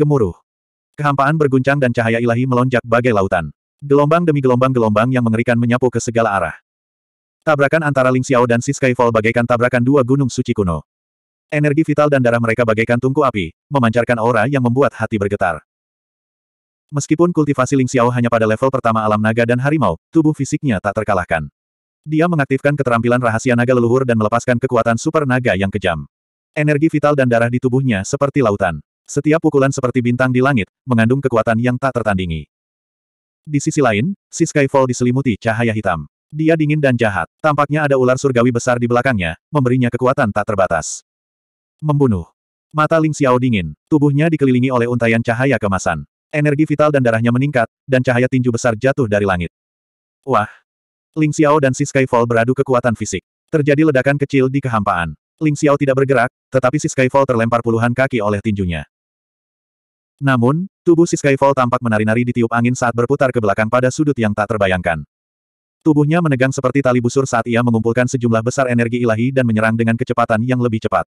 Gemuruh. Kehampaan berguncang dan cahaya ilahi melonjak bagai lautan. Gelombang demi gelombang-gelombang yang mengerikan menyapu ke segala arah. Tabrakan antara Ling Xiao dan Si Skyfall bagaikan tabrakan dua gunung suci kuno. Energi vital dan darah mereka bagaikan tungku api, memancarkan aura yang membuat hati bergetar. Meskipun kultivasi Ling Xiao hanya pada level pertama alam naga dan harimau, tubuh fisiknya tak terkalahkan. Dia mengaktifkan keterampilan rahasia naga leluhur dan melepaskan kekuatan super naga yang kejam. Energi vital dan darah di tubuhnya seperti lautan. Setiap pukulan seperti bintang di langit, mengandung kekuatan yang tak tertandingi. Di sisi lain, si Skyfall diselimuti cahaya hitam. Dia dingin dan jahat. Tampaknya ada ular surgawi besar di belakangnya, memberinya kekuatan tak terbatas. Membunuh. Mata Ling Xiao dingin, tubuhnya dikelilingi oleh untaian cahaya kemasan. Energi vital dan darahnya meningkat, dan cahaya tinju besar jatuh dari langit. Wah! Ling Xiao dan si Skyfall beradu kekuatan fisik. Terjadi ledakan kecil di kehampaan. Ling Xiao tidak bergerak, tetapi si Skyfall terlempar puluhan kaki oleh tinjunya. Namun, tubuh si Skyfall tampak menari-nari di tiup angin saat berputar ke belakang pada sudut yang tak terbayangkan. Tubuhnya menegang seperti tali busur saat ia mengumpulkan sejumlah besar energi ilahi dan menyerang dengan kecepatan yang lebih cepat.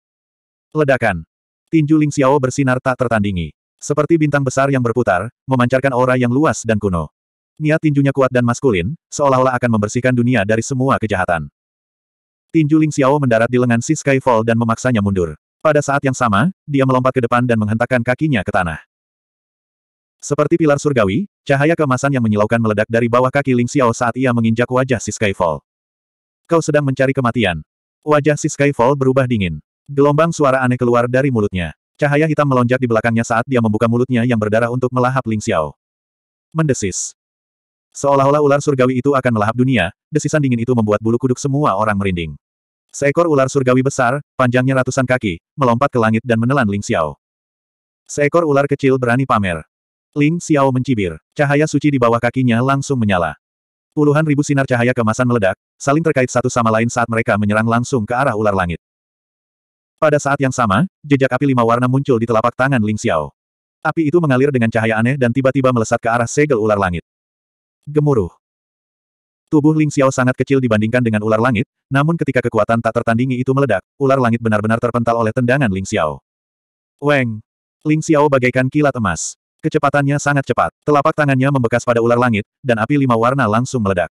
Ledakan. Tinju Ling Xiao bersinar tak tertandingi. Seperti bintang besar yang berputar, memancarkan aura yang luas dan kuno. Niat tinjunya kuat dan maskulin, seolah-olah akan membersihkan dunia dari semua kejahatan. Tinju Ling Xiao mendarat di lengan si Skyfall dan memaksanya mundur. Pada saat yang sama, dia melompat ke depan dan menghentakkan kakinya ke tanah. Seperti pilar surgawi, cahaya kemasan yang menyilaukan meledak dari bawah kaki Ling Xiao saat ia menginjak wajah si Skyfall. Kau sedang mencari kematian. Wajah si Skyfall berubah dingin. Gelombang suara aneh keluar dari mulutnya. Cahaya hitam melonjak di belakangnya saat dia membuka mulutnya yang berdarah untuk melahap Ling Xiao. Mendesis. Seolah-olah ular surgawi itu akan melahap dunia, desisan dingin itu membuat bulu kuduk semua orang merinding. Seekor ular surgawi besar, panjangnya ratusan kaki, melompat ke langit dan menelan Ling Xiao. Seekor ular kecil berani pamer. Ling Xiao mencibir. Cahaya suci di bawah kakinya langsung menyala. Puluhan ribu sinar cahaya kemasan meledak, saling terkait satu sama lain saat mereka menyerang langsung ke arah ular langit. Pada saat yang sama, jejak api lima warna muncul di telapak tangan Ling Xiao. Api itu mengalir dengan cahaya aneh dan tiba-tiba melesat ke arah segel ular langit. Gemuruh. Tubuh Ling Xiao sangat kecil dibandingkan dengan ular langit, namun ketika kekuatan tak tertandingi itu meledak, ular langit benar-benar terpental oleh tendangan Ling Xiao. Weng! Ling Xiao bagaikan kilat emas. Kecepatannya sangat cepat. Telapak tangannya membekas pada ular langit, dan api lima warna langsung meledak.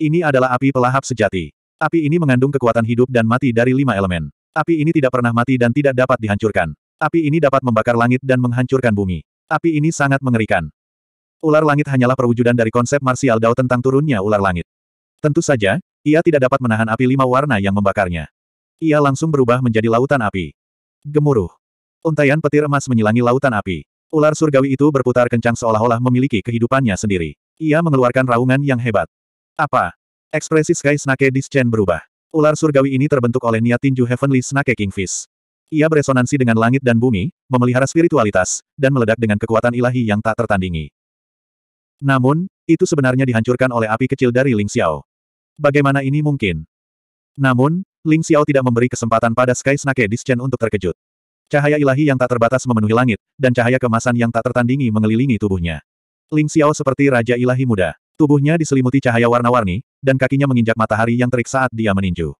Ini adalah api pelahap sejati. Api ini mengandung kekuatan hidup dan mati dari lima elemen. Api ini tidak pernah mati dan tidak dapat dihancurkan. Api ini dapat membakar langit dan menghancurkan bumi. Api ini sangat mengerikan. Ular langit hanyalah perwujudan dari konsep Martial Dao tentang turunnya ular langit. Tentu saja, ia tidak dapat menahan api lima warna yang membakarnya. Ia langsung berubah menjadi lautan api. Gemuruh. Untaian petir emas menyilangi lautan api. Ular surgawi itu berputar kencang seolah-olah memiliki kehidupannya sendiri. Ia mengeluarkan raungan yang hebat. Apa? Ekspresi Sky Snake Dischen berubah. Ular surgawi ini terbentuk oleh niat tinju Heavenly Snake Kingfish. Ia beresonansi dengan langit dan bumi, memelihara spiritualitas, dan meledak dengan kekuatan ilahi yang tak tertandingi. Namun, itu sebenarnya dihancurkan oleh api kecil dari Ling Xiao. Bagaimana ini mungkin? Namun, Ling Xiao tidak memberi kesempatan pada Sky Snake Dischen untuk terkejut. Cahaya ilahi yang tak terbatas memenuhi langit, dan cahaya kemasan yang tak tertandingi mengelilingi tubuhnya. Ling Xiao seperti Raja Ilahi Muda. Tubuhnya diselimuti cahaya warna-warni, dan kakinya menginjak matahari yang terik saat dia meninju.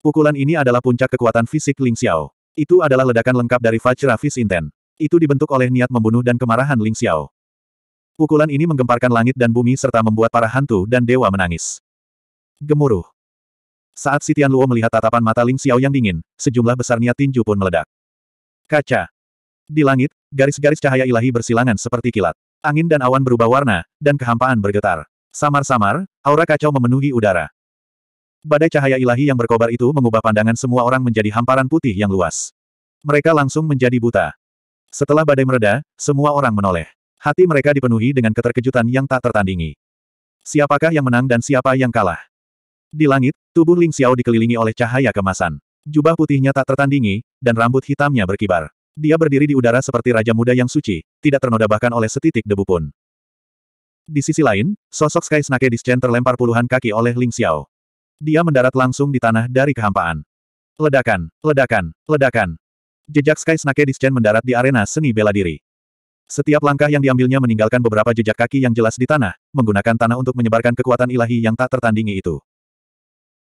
Pukulan ini adalah puncak kekuatan fisik Ling Xiao. Itu adalah ledakan lengkap dari Fajra Fist Inten. Itu dibentuk oleh niat membunuh dan kemarahan Ling Xiao. Pukulan ini menggemparkan langit dan bumi serta membuat para hantu dan dewa menangis. Gemuruh. Saat Sitian Luo melihat tatapan mata Ling Xiao yang dingin, sejumlah besar niat tinju pun meledak. Kaca. Di langit, garis-garis cahaya ilahi bersilangan seperti kilat. Angin dan awan berubah warna, dan kehampaan bergetar. Samar-samar, aura kacau memenuhi udara. Badai cahaya ilahi yang berkobar itu mengubah pandangan semua orang menjadi hamparan putih yang luas. Mereka langsung menjadi buta. Setelah badai mereda, semua orang menoleh. Hati mereka dipenuhi dengan keterkejutan yang tak tertandingi. Siapakah yang menang dan siapa yang kalah? Di langit, tubuh Ling Xiao dikelilingi oleh cahaya kemasan. Jubah putihnya tak tertandingi, dan rambut hitamnya berkibar. Dia berdiri di udara seperti raja muda yang suci, tidak ternoda bahkan oleh setitik debu pun. Di sisi lain, sosok Sky Snake Dischen terlempar puluhan kaki oleh Ling Xiao. Dia mendarat langsung di tanah dari kehampaan. Ledakan, ledakan, ledakan. Jejak Sky Snake Dischen mendarat di arena seni bela diri. Setiap langkah yang diambilnya meninggalkan beberapa jejak kaki yang jelas di tanah, menggunakan tanah untuk menyebarkan kekuatan ilahi yang tak tertandingi itu.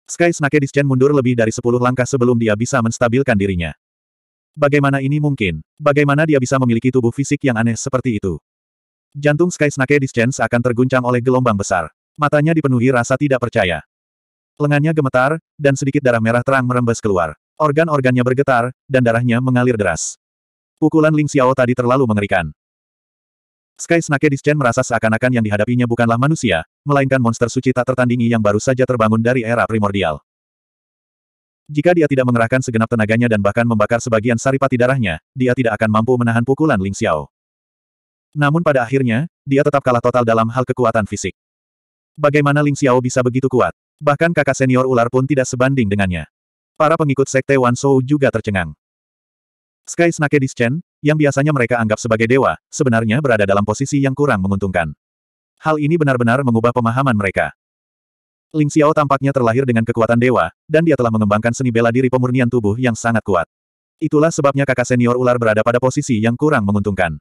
Sky Snake Dischen mundur lebih dari sepuluh langkah sebelum dia bisa menstabilkan dirinya. Bagaimana ini mungkin? Bagaimana dia bisa memiliki tubuh fisik yang aneh seperti itu? Jantung Sky Snake Dischen akan terguncang oleh gelombang besar. Matanya dipenuhi rasa tidak percaya. Lengannya gemetar, dan sedikit darah merah terang merembes keluar. Organ-organnya bergetar, dan darahnya mengalir deras. Pukulan Ling Xiao tadi terlalu mengerikan. Sky Snake Dischen merasa seakan-akan yang dihadapinya bukanlah manusia, melainkan monster suci tak tertandingi yang baru saja terbangun dari era primordial. Jika dia tidak mengerahkan segenap tenaganya dan bahkan membakar sebagian saripati darahnya, dia tidak akan mampu menahan pukulan Ling Xiao. Namun pada akhirnya, dia tetap kalah total dalam hal kekuatan fisik. Bagaimana Ling Xiao bisa begitu kuat? Bahkan kakak senior ular pun tidak sebanding dengannya. Para pengikut sekte Wan Shou juga tercengang. Sky Snake Dischen, yang biasanya mereka anggap sebagai dewa, sebenarnya berada dalam posisi yang kurang menguntungkan. Hal ini benar-benar mengubah pemahaman mereka. Ling Xiao tampaknya terlahir dengan kekuatan dewa, dan dia telah mengembangkan seni bela diri pemurnian tubuh yang sangat kuat. Itulah sebabnya kakak senior ular berada pada posisi yang kurang menguntungkan.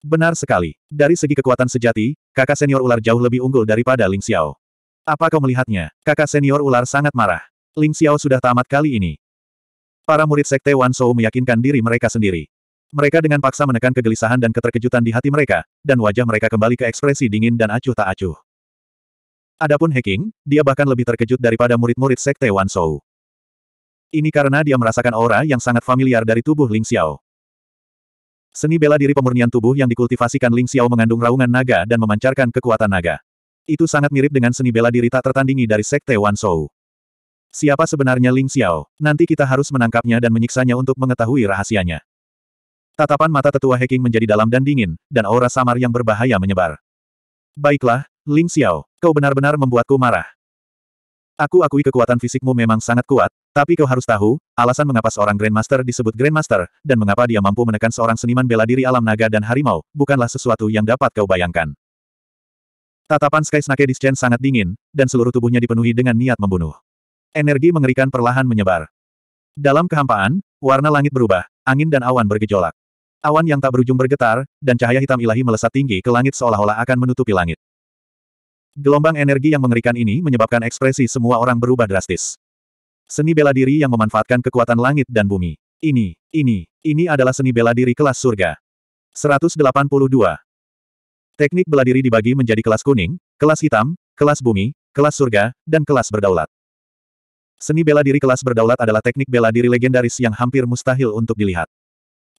Benar sekali. Dari segi kekuatan sejati, kakak senior ular jauh lebih unggul daripada Ling Xiao. Apa kau melihatnya? Kakak senior ular sangat marah. Ling Xiao sudah tamat kali ini. Para murid Sekte Wan Shou meyakinkan diri mereka sendiri. Mereka dengan paksa menekan kegelisahan dan keterkejutan di hati mereka, dan wajah mereka kembali ke ekspresi dingin dan acuh tak acuh. Adapun Heking, dia bahkan lebih terkejut daripada murid-murid Sekte Wan Shou. Ini karena dia merasakan aura yang sangat familiar dari tubuh Ling Xiao. Seni bela diri pemurnian tubuh yang dikultivasikan Ling Xiao mengandung raungan naga dan memancarkan kekuatan naga. Itu sangat mirip dengan seni bela diri tak tertandingi dari Sekte Wan Shou. Siapa sebenarnya Ling Xiao? Nanti kita harus menangkapnya dan menyiksanya untuk mengetahui rahasianya. Tatapan mata tetua Heking menjadi dalam dan dingin, dan aura samar yang berbahaya menyebar. Baiklah, Ling Xiao, kau benar-benar membuatku marah. Aku akui kekuatan fisikmu memang sangat kuat, tapi kau harus tahu, alasan mengapa seorang Grandmaster disebut Grandmaster, dan mengapa dia mampu menekan seorang seniman bela diri alam naga dan harimau, bukanlah sesuatu yang dapat kau bayangkan. Tatapan Sky Snake Dischen sangat dingin, dan seluruh tubuhnya dipenuhi dengan niat membunuh. Energi mengerikan perlahan menyebar. Dalam kehampaan, warna langit berubah, angin dan awan bergejolak. Awan yang tak berujung bergetar, dan cahaya hitam ilahi melesat tinggi ke langit seolah-olah akan menutupi langit. Gelombang energi yang mengerikan ini menyebabkan ekspresi semua orang berubah drastis. Seni bela diri yang memanfaatkan kekuatan langit dan bumi. Ini, ini, ini adalah seni bela diri kelas surga. 182. Teknik bela diri dibagi menjadi kelas kuning, kelas hitam, kelas bumi, kelas surga, dan kelas berdaulat. Seni bela diri kelas berdaulat adalah teknik bela diri legendaris yang hampir mustahil untuk dilihat.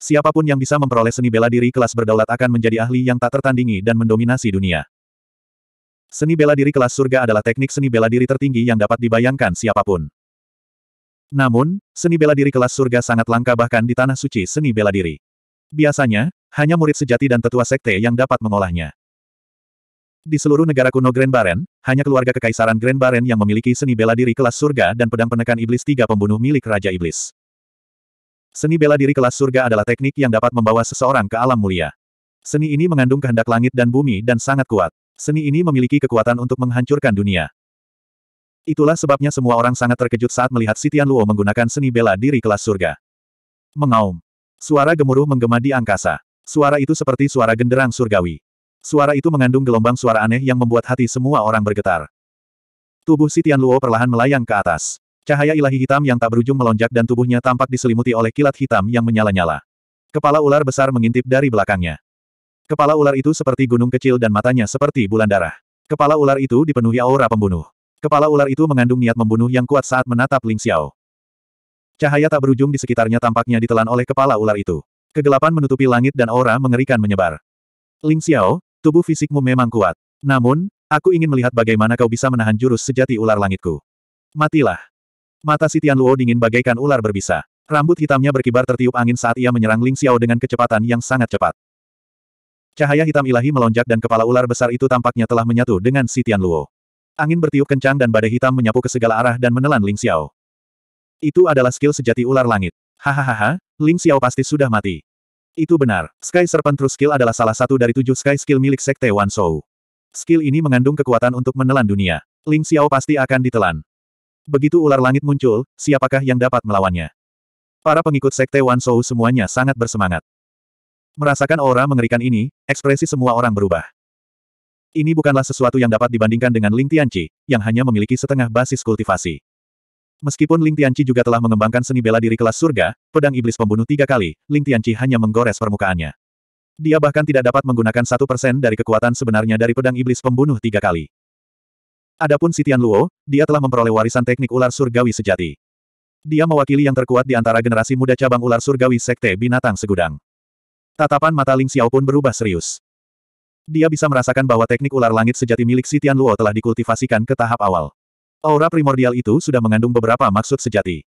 Siapapun yang bisa memperoleh seni bela diri kelas berdaulat akan menjadi ahli yang tak tertandingi dan mendominasi dunia. Seni bela diri kelas surga adalah teknik seni bela diri tertinggi yang dapat dibayangkan siapapun. Namun, seni bela diri kelas surga sangat langka bahkan di tanah suci seni bela diri. Biasanya, hanya murid sejati dan tetua sekte yang dapat mengolahnya. Di seluruh negara kuno Grand Baren, hanya keluarga kekaisaran Grand Baren yang memiliki seni bela diri kelas surga dan pedang penekan iblis tiga pembunuh milik Raja Iblis. Seni bela diri kelas surga adalah teknik yang dapat membawa seseorang ke alam mulia. Seni ini mengandung kehendak langit dan bumi dan sangat kuat. Seni ini memiliki kekuatan untuk menghancurkan dunia. Itulah sebabnya semua orang sangat terkejut saat melihat Sitian Luo menggunakan seni bela diri kelas surga. Mengaum. Suara gemuruh menggema di angkasa. Suara itu seperti suara genderang surgawi. Suara itu mengandung gelombang suara aneh yang membuat hati semua orang bergetar. Tubuh Sitian Luo perlahan melayang ke atas. Cahaya ilahi hitam yang tak berujung melonjak dan tubuhnya tampak diselimuti oleh kilat hitam yang menyala-nyala. Kepala ular besar mengintip dari belakangnya. Kepala ular itu seperti gunung kecil dan matanya seperti bulan darah. Kepala ular itu dipenuhi aura pembunuh. Kepala ular itu mengandung niat membunuh yang kuat saat menatap Ling Xiao. Cahaya tak berujung di sekitarnya tampaknya ditelan oleh kepala ular itu. Kegelapan menutupi langit dan aura mengerikan menyebar. Ling Xiao, tubuh fisikmu memang kuat. Namun, aku ingin melihat bagaimana kau bisa menahan jurus sejati ular langitku. Matilah. Mata si Luo dingin bagaikan ular berbisa. Rambut hitamnya berkibar tertiup angin saat ia menyerang Ling Xiao dengan kecepatan yang sangat cepat. Cahaya hitam ilahi melonjak dan kepala ular besar itu tampaknya telah menyatu dengan si Luo. Angin bertiup kencang dan badai hitam menyapu ke segala arah dan menelan Ling Xiao. Itu adalah skill sejati ular langit. Hahaha, Ling Xiao pasti sudah mati. Itu benar, Sky Serpent True Skill adalah salah satu dari tujuh Sky Skill milik Sekte Wan Shou. Skill ini mengandung kekuatan untuk menelan dunia. Ling Xiao pasti akan ditelan. Begitu ular langit muncul, siapakah yang dapat melawannya? Para pengikut sekte Wan Shou semuanya sangat bersemangat. Merasakan aura mengerikan ini, ekspresi semua orang berubah. Ini bukanlah sesuatu yang dapat dibandingkan dengan Ling Tianci, yang hanya memiliki setengah basis kultivasi. Meskipun Ling Tianci juga telah mengembangkan seni bela diri kelas surga, pedang iblis pembunuh tiga kali, Ling Tianci hanya menggores permukaannya. Dia bahkan tidak dapat menggunakan satu persen dari kekuatan sebenarnya dari pedang iblis pembunuh tiga kali. Adapun Sitian Luo, dia telah memperoleh warisan teknik ular surgawi sejati. Dia mewakili yang terkuat di antara generasi muda cabang ular surgawi Sekte Binatang Segudang. Tatapan mata Ling Xiao pun berubah serius. Dia bisa merasakan bahwa teknik ular langit sejati milik Sitian Luo telah dikultivasikan ke tahap awal. Aura primordial itu sudah mengandung beberapa maksud sejati.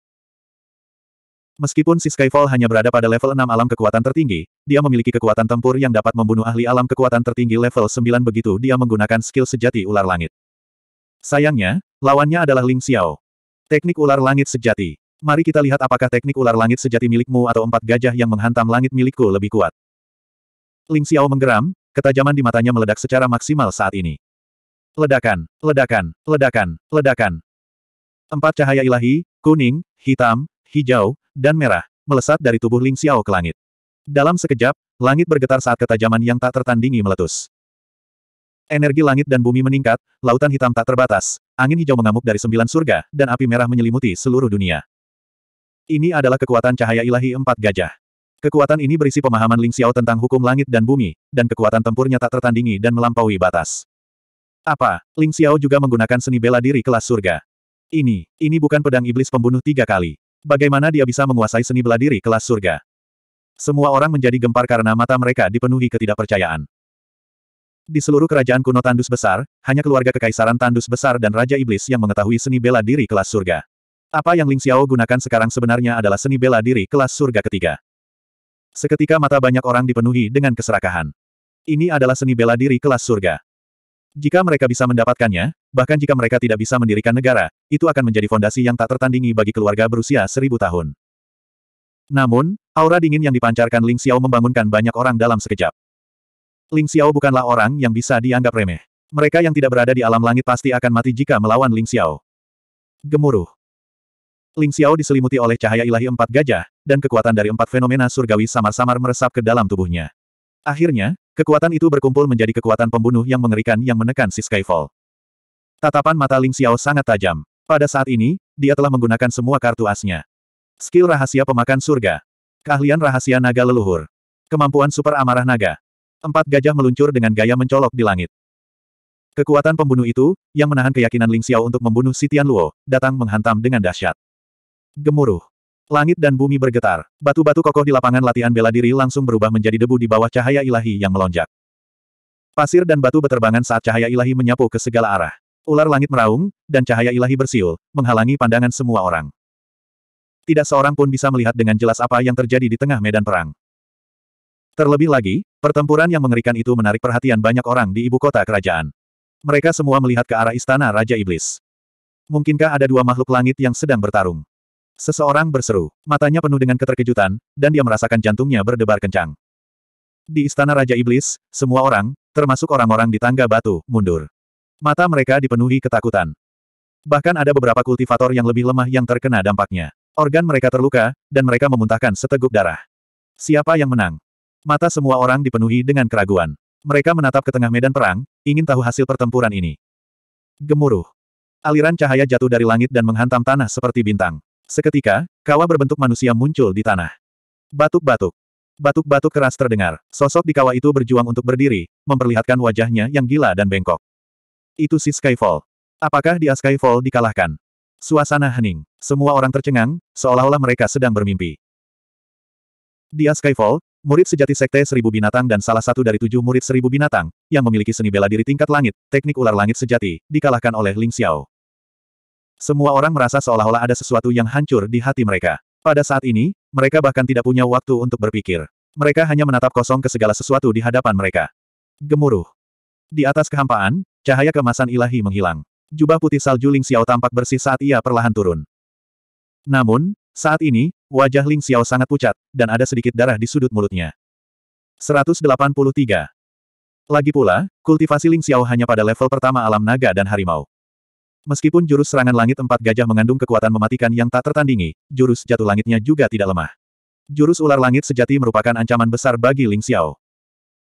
Meskipun si Skyfall hanya berada pada level 6 alam kekuatan tertinggi, dia memiliki kekuatan tempur yang dapat membunuh ahli alam kekuatan tertinggi level 9 begitu dia menggunakan skill sejati ular langit. Sayangnya, lawannya adalah Ling Xiao. Teknik ular langit sejati. Mari kita lihat apakah teknik ular langit sejati milikmu atau empat gajah yang menghantam langit milikku lebih kuat. Ling Xiao menggeram, ketajaman di matanya meledak secara maksimal saat ini. Ledakan, ledakan, ledakan, ledakan. Empat cahaya ilahi, kuning, hitam, hijau, dan merah, melesat dari tubuh Ling Xiao ke langit. Dalam sekejap, langit bergetar saat ketajaman yang tak tertandingi meletus. Energi langit dan bumi meningkat, lautan hitam tak terbatas, angin hijau mengamuk dari sembilan surga, dan api merah menyelimuti seluruh dunia. Ini adalah kekuatan cahaya ilahi empat gajah. Kekuatan ini berisi pemahaman Ling Xiao tentang hukum langit dan bumi, dan kekuatan tempurnya tak tertandingi dan melampaui batas. Apa, Ling Xiao juga menggunakan seni bela diri kelas surga. Ini, ini bukan pedang iblis pembunuh tiga kali. Bagaimana dia bisa menguasai seni bela diri kelas surga? Semua orang menjadi gempar karena mata mereka dipenuhi ketidakpercayaan. Di seluruh kerajaan kuno Tandus Besar, hanya keluarga kekaisaran Tandus Besar dan Raja Iblis yang mengetahui seni bela diri kelas surga. Apa yang Ling Xiao gunakan sekarang sebenarnya adalah seni bela diri kelas surga ketiga. Seketika mata banyak orang dipenuhi dengan keserakahan. Ini adalah seni bela diri kelas surga. Jika mereka bisa mendapatkannya, bahkan jika mereka tidak bisa mendirikan negara, itu akan menjadi fondasi yang tak tertandingi bagi keluarga berusia seribu tahun. Namun, aura dingin yang dipancarkan Ling Xiao membangunkan banyak orang dalam sekejap. Ling Xiao bukanlah orang yang bisa dianggap remeh. Mereka yang tidak berada di alam langit pasti akan mati jika melawan Ling Xiao. Gemuruh. Ling Xiao diselimuti oleh cahaya ilahi empat gajah, dan kekuatan dari empat fenomena surgawi samar-samar meresap ke dalam tubuhnya. Akhirnya, kekuatan itu berkumpul menjadi kekuatan pembunuh yang mengerikan yang menekan si Skyfall. Tatapan mata Ling Xiao sangat tajam. Pada saat ini, dia telah menggunakan semua kartu asnya. Skill rahasia pemakan surga. Keahlian rahasia naga leluhur. Kemampuan super amarah naga. Empat gajah meluncur dengan gaya mencolok di langit. Kekuatan pembunuh itu, yang menahan keyakinan Ling Xiao untuk membunuh si Tian Luo, datang menghantam dengan dahsyat. Gemuruh. Langit dan bumi bergetar. Batu-batu kokoh di lapangan latihan bela diri langsung berubah menjadi debu di bawah cahaya ilahi yang melonjak. Pasir dan batu beterbangan saat cahaya ilahi menyapu ke segala arah. Ular langit meraung, dan cahaya ilahi bersiul, menghalangi pandangan semua orang. Tidak seorang pun bisa melihat dengan jelas apa yang terjadi di tengah medan perang. Terlebih lagi, pertempuran yang mengerikan itu menarik perhatian banyak orang di ibu kota kerajaan. Mereka semua melihat ke arah istana Raja Iblis. Mungkinkah ada dua makhluk langit yang sedang bertarung? Seseorang berseru, matanya penuh dengan keterkejutan, dan dia merasakan jantungnya berdebar kencang. Di istana Raja Iblis, semua orang, termasuk orang-orang di tangga batu, mundur. Mata mereka dipenuhi ketakutan. Bahkan ada beberapa kultivator yang lebih lemah yang terkena dampaknya. Organ mereka terluka, dan mereka memuntahkan seteguk darah. Siapa yang menang? Mata semua orang dipenuhi dengan keraguan. Mereka menatap ke tengah medan perang, ingin tahu hasil pertempuran ini. Gemuruh. Aliran cahaya jatuh dari langit dan menghantam tanah seperti bintang. Seketika, kawah berbentuk manusia muncul di tanah. Batuk-batuk. Batuk-batuk keras terdengar. Sosok di kawah itu berjuang untuk berdiri, memperlihatkan wajahnya yang gila dan bengkok. Itu si Skyfall. Apakah dia Skyfall dikalahkan? Suasana hening. Semua orang tercengang, seolah-olah mereka sedang bermimpi. Dia Skyfall, Murid sejati Sekte Seribu Binatang dan salah satu dari tujuh murid Seribu Binatang, yang memiliki seni bela diri tingkat langit, teknik ular langit sejati, dikalahkan oleh Ling Xiao. Semua orang merasa seolah-olah ada sesuatu yang hancur di hati mereka. Pada saat ini, mereka bahkan tidak punya waktu untuk berpikir. Mereka hanya menatap kosong ke segala sesuatu di hadapan mereka. Gemuruh. Di atas kehampaan, cahaya kemasan ilahi menghilang. Jubah putih salju Ling Xiao tampak bersih saat ia perlahan turun. Namun, saat ini, Wajah Ling Xiao sangat pucat, dan ada sedikit darah di sudut mulutnya. 183. Lagi pula, kultivasi Ling Xiao hanya pada level pertama alam naga dan harimau. Meskipun jurus serangan langit empat gajah mengandung kekuatan mematikan yang tak tertandingi, jurus jatuh langitnya juga tidak lemah. Jurus ular langit sejati merupakan ancaman besar bagi Ling Xiao.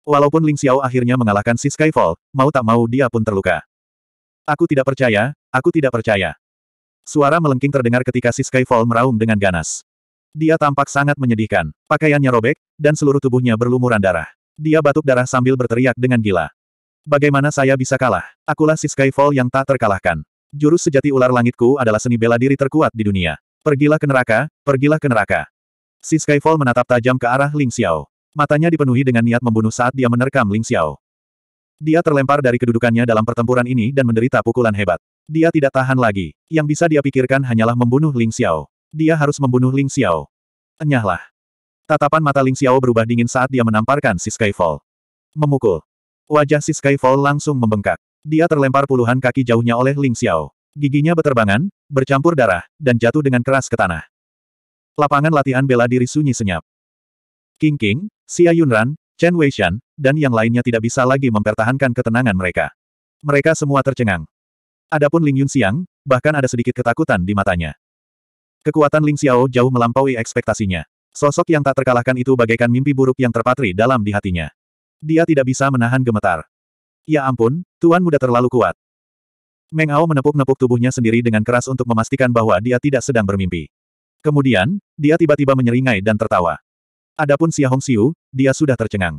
Walaupun Ling Xiao akhirnya mengalahkan si Skyfall, mau tak mau dia pun terluka. Aku tidak percaya, aku tidak percaya. Suara melengking terdengar ketika si Skyfall meraung dengan ganas. Dia tampak sangat menyedihkan. Pakaiannya robek, dan seluruh tubuhnya berlumuran darah. Dia batuk darah sambil berteriak dengan gila. Bagaimana saya bisa kalah? Akulah si Skyfall yang tak terkalahkan. Jurus sejati ular langitku adalah seni bela diri terkuat di dunia. Pergilah ke neraka, pergilah ke neraka. Si Skyfall menatap tajam ke arah Ling Xiao. Matanya dipenuhi dengan niat membunuh saat dia menerkam Ling Xiao. Dia terlempar dari kedudukannya dalam pertempuran ini dan menderita pukulan hebat. Dia tidak tahan lagi. Yang bisa dia pikirkan hanyalah membunuh Ling Xiao. Dia harus membunuh Ling Xiao. Enyahlah. Tatapan mata Ling Xiao berubah dingin saat dia menamparkan si Skyfall. Memukul. Wajah si Skyfall langsung membengkak. Dia terlempar puluhan kaki jauhnya oleh Ling Xiao. Giginya beterbangan, bercampur darah, dan jatuh dengan keras ke tanah. Lapangan latihan bela diri sunyi senyap. King King, Xia Yunran, Chen Weishan, dan yang lainnya tidak bisa lagi mempertahankan ketenangan mereka. Mereka semua tercengang. Adapun Ling Yun Yunxiang, bahkan ada sedikit ketakutan di matanya. Kekuatan Ling Xiao jauh melampaui ekspektasinya. Sosok yang tak terkalahkan itu bagaikan mimpi buruk yang terpatri dalam di hatinya. Dia tidak bisa menahan gemetar. Ya ampun, Tuan muda terlalu kuat. Meng Ao menepuk-nepuk tubuhnya sendiri dengan keras untuk memastikan bahwa dia tidak sedang bermimpi. Kemudian, dia tiba-tiba menyeringai dan tertawa. Adapun Xia Hong Xiu, dia sudah tercengang.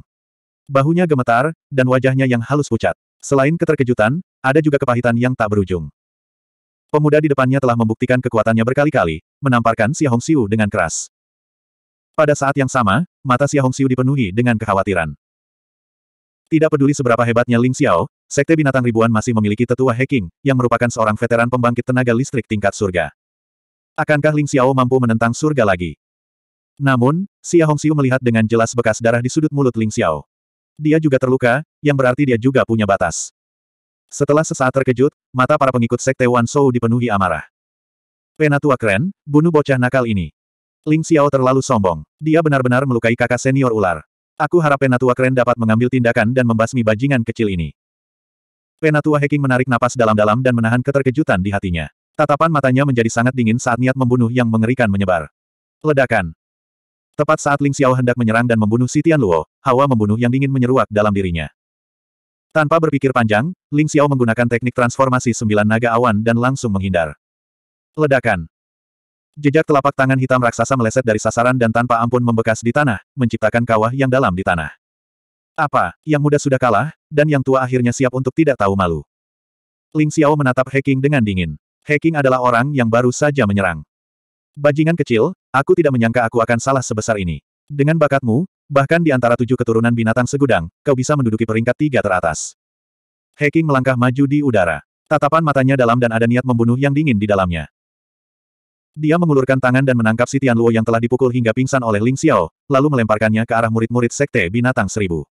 Bahunya gemetar, dan wajahnya yang halus pucat. Selain keterkejutan, ada juga kepahitan yang tak berujung. Pemuda di depannya telah membuktikan kekuatannya berkali-kali, menamparkan Xia Hongxiu dengan keras. Pada saat yang sama, mata Xia Hongxiu dipenuhi dengan kekhawatiran. Tidak peduli seberapa hebatnya Ling Xiao, Sekte Binatang Ribuan masih memiliki tetua Heking, yang merupakan seorang veteran pembangkit tenaga listrik tingkat surga. Akankah Ling Xiao mampu menentang surga lagi? Namun, Xia Hongxiu melihat dengan jelas bekas darah di sudut mulut Ling Xiao. Dia juga terluka, yang berarti dia juga punya batas. Setelah sesaat terkejut, mata para pengikut sekte Wan Shou dipenuhi amarah. Penatua keren, bunuh bocah nakal ini. Ling Xiao terlalu sombong. Dia benar-benar melukai kakak senior ular. Aku harap penatua keren dapat mengambil tindakan dan membasmi bajingan kecil ini. Penatua Heking menarik napas dalam-dalam dan menahan keterkejutan di hatinya. Tatapan matanya menjadi sangat dingin saat niat membunuh yang mengerikan menyebar. Ledakan. Tepat saat Ling Xiao hendak menyerang dan membunuh si Tian Luo, hawa membunuh yang dingin menyeruak dalam dirinya. Tanpa berpikir panjang, Ling Xiao menggunakan teknik transformasi sembilan naga awan dan langsung menghindar. Ledakan. Jejak telapak tangan hitam raksasa meleset dari sasaran dan tanpa ampun membekas di tanah, menciptakan kawah yang dalam di tanah. Apa, yang muda sudah kalah, dan yang tua akhirnya siap untuk tidak tahu malu. Ling Xiao menatap Heking dengan dingin. Heking adalah orang yang baru saja menyerang. Bajingan kecil, aku tidak menyangka aku akan salah sebesar ini. Dengan bakatmu, bahkan di antara tujuh keturunan binatang segudang, kau bisa menduduki peringkat tiga teratas. Heking melangkah maju di udara. Tatapan matanya dalam dan ada niat membunuh yang dingin di dalamnya. Dia mengulurkan tangan dan menangkap si Luo yang telah dipukul hingga pingsan oleh Ling Xiao, lalu melemparkannya ke arah murid-murid Sekte Binatang Seribu.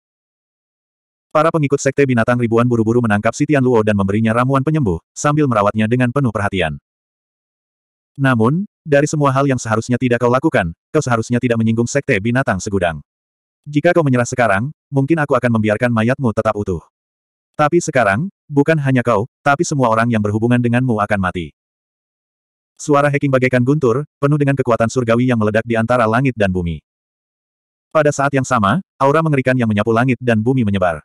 Para pengikut Sekte Binatang Ribuan buru-buru menangkap si Luo dan memberinya ramuan penyembuh, sambil merawatnya dengan penuh perhatian. Namun, dari semua hal yang seharusnya tidak kau lakukan, kau seharusnya tidak menyinggung sekte binatang segudang. Jika kau menyerah sekarang, mungkin aku akan membiarkan mayatmu tetap utuh. Tapi sekarang, bukan hanya kau, tapi semua orang yang berhubungan denganmu akan mati. Suara heking bagaikan guntur, penuh dengan kekuatan surgawi yang meledak di antara langit dan bumi. Pada saat yang sama, aura mengerikan yang menyapu langit dan bumi menyebar.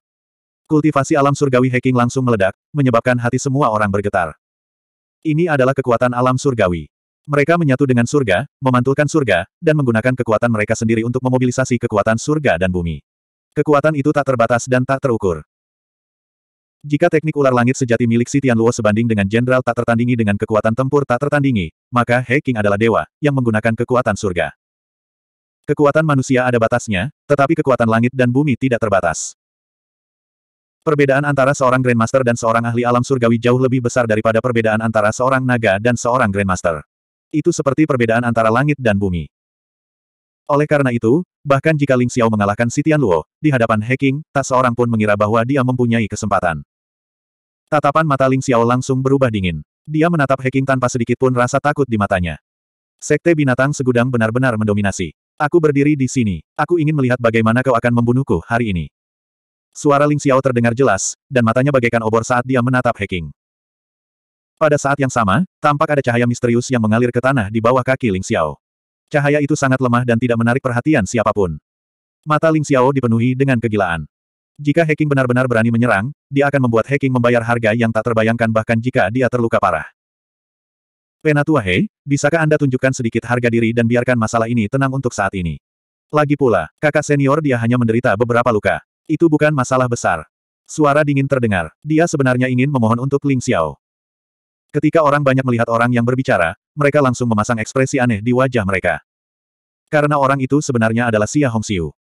Kultivasi alam surgawi heking langsung meledak, menyebabkan hati semua orang bergetar. Ini adalah kekuatan alam surgawi. Mereka menyatu dengan surga, memantulkan surga, dan menggunakan kekuatan mereka sendiri untuk memobilisasi kekuatan surga dan bumi. Kekuatan itu tak terbatas dan tak terukur. Jika teknik ular langit sejati milik si Tianluo sebanding dengan jenderal tak tertandingi dengan kekuatan tempur tak tertandingi, maka He King adalah dewa, yang menggunakan kekuatan surga. Kekuatan manusia ada batasnya, tetapi kekuatan langit dan bumi tidak terbatas. Perbedaan antara seorang Grandmaster dan seorang ahli alam surgawi jauh lebih besar daripada perbedaan antara seorang naga dan seorang Grandmaster. Itu seperti perbedaan antara langit dan bumi. Oleh karena itu, bahkan jika Ling Xiao mengalahkan Sitian Luo, di hadapan Heking, tak seorang pun mengira bahwa dia mempunyai kesempatan. Tatapan mata Ling Xiao langsung berubah dingin. Dia menatap Heking tanpa sedikit pun rasa takut di matanya. Sekte binatang segudang benar-benar mendominasi. Aku berdiri di sini. Aku ingin melihat bagaimana kau akan membunuhku hari ini. Suara Ling Xiao terdengar jelas, dan matanya bagaikan obor saat dia menatap Heking. Pada saat yang sama, tampak ada cahaya misterius yang mengalir ke tanah di bawah kaki Ling Xiao. Cahaya itu sangat lemah dan tidak menarik perhatian siapapun. Mata Ling Xiao dipenuhi dengan kegilaan. Jika Heking benar-benar berani menyerang, dia akan membuat Heking membayar harga yang tak terbayangkan bahkan jika dia terluka parah. Penatua Hei, bisakah Anda tunjukkan sedikit harga diri dan biarkan masalah ini tenang untuk saat ini? Lagi pula, kakak senior dia hanya menderita beberapa luka. Itu bukan masalah besar. Suara dingin terdengar. Dia sebenarnya ingin memohon untuk Ling Xiao. Ketika orang banyak melihat orang yang berbicara, mereka langsung memasang ekspresi aneh di wajah mereka. Karena orang itu sebenarnya adalah Xia Hongxiu.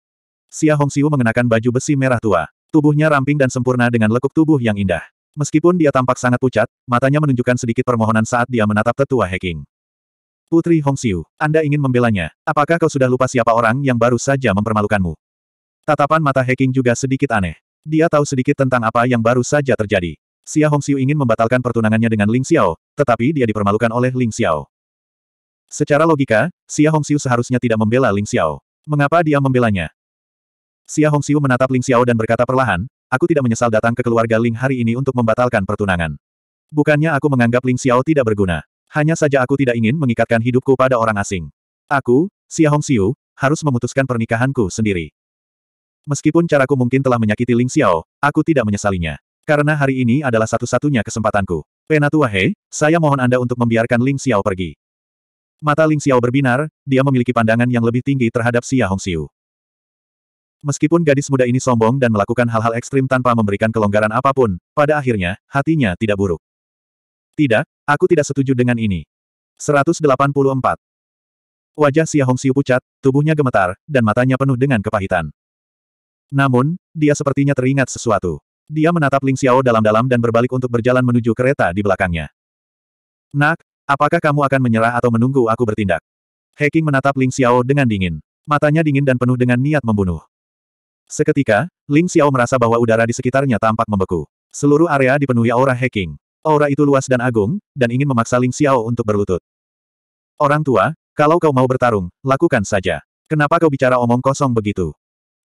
Xia Hongxiu mengenakan baju besi merah tua. Tubuhnya ramping dan sempurna dengan lekuk tubuh yang indah. Meskipun dia tampak sangat pucat, matanya menunjukkan sedikit permohonan saat dia menatap tetua Heking. Putri Hongxiu, Anda ingin membelanya. Apakah kau sudah lupa siapa orang yang baru saja mempermalukanmu? Tatapan mata Heking juga sedikit aneh. Dia tahu sedikit tentang apa yang baru saja terjadi. Xia Hongxiu ingin membatalkan pertunangannya dengan Ling Xiao, tetapi dia dipermalukan oleh Ling Xiao. Secara logika, Xia Hongxiu seharusnya tidak membela Ling Xiao. Mengapa dia membelanya? Xia Hongxiu menatap Ling Xiao dan berkata perlahan, aku tidak menyesal datang ke keluarga Ling hari ini untuk membatalkan pertunangan. Bukannya aku menganggap Ling Xiao tidak berguna. Hanya saja aku tidak ingin mengikatkan hidupku pada orang asing. Aku, Xia Hongxiu, harus memutuskan pernikahanku sendiri. Meskipun caraku mungkin telah menyakiti Ling Xiao, aku tidak menyesalinya. Karena hari ini adalah satu-satunya kesempatanku. Penatua He, saya mohon Anda untuk membiarkan Ling Xiao pergi. Mata Ling Xiao berbinar, dia memiliki pandangan yang lebih tinggi terhadap Xia Hongxiu. Meskipun gadis muda ini sombong dan melakukan hal-hal ekstrim tanpa memberikan kelonggaran apapun, pada akhirnya, hatinya tidak buruk. Tidak, aku tidak setuju dengan ini. 184. Wajah Xia Hongxiu pucat, tubuhnya gemetar, dan matanya penuh dengan kepahitan. Namun, dia sepertinya teringat sesuatu. Dia menatap Ling Xiao dalam-dalam dan berbalik untuk berjalan menuju kereta di belakangnya. Nak, apakah kamu akan menyerah atau menunggu aku bertindak? Heking menatap Ling Xiao dengan dingin. Matanya dingin dan penuh dengan niat membunuh. Seketika, Ling Xiao merasa bahwa udara di sekitarnya tampak membeku. Seluruh area dipenuhi aura hacking. Aura itu luas dan agung, dan ingin memaksa Ling Xiao untuk berlutut. Orang tua, kalau kau mau bertarung, lakukan saja. Kenapa kau bicara omong kosong begitu?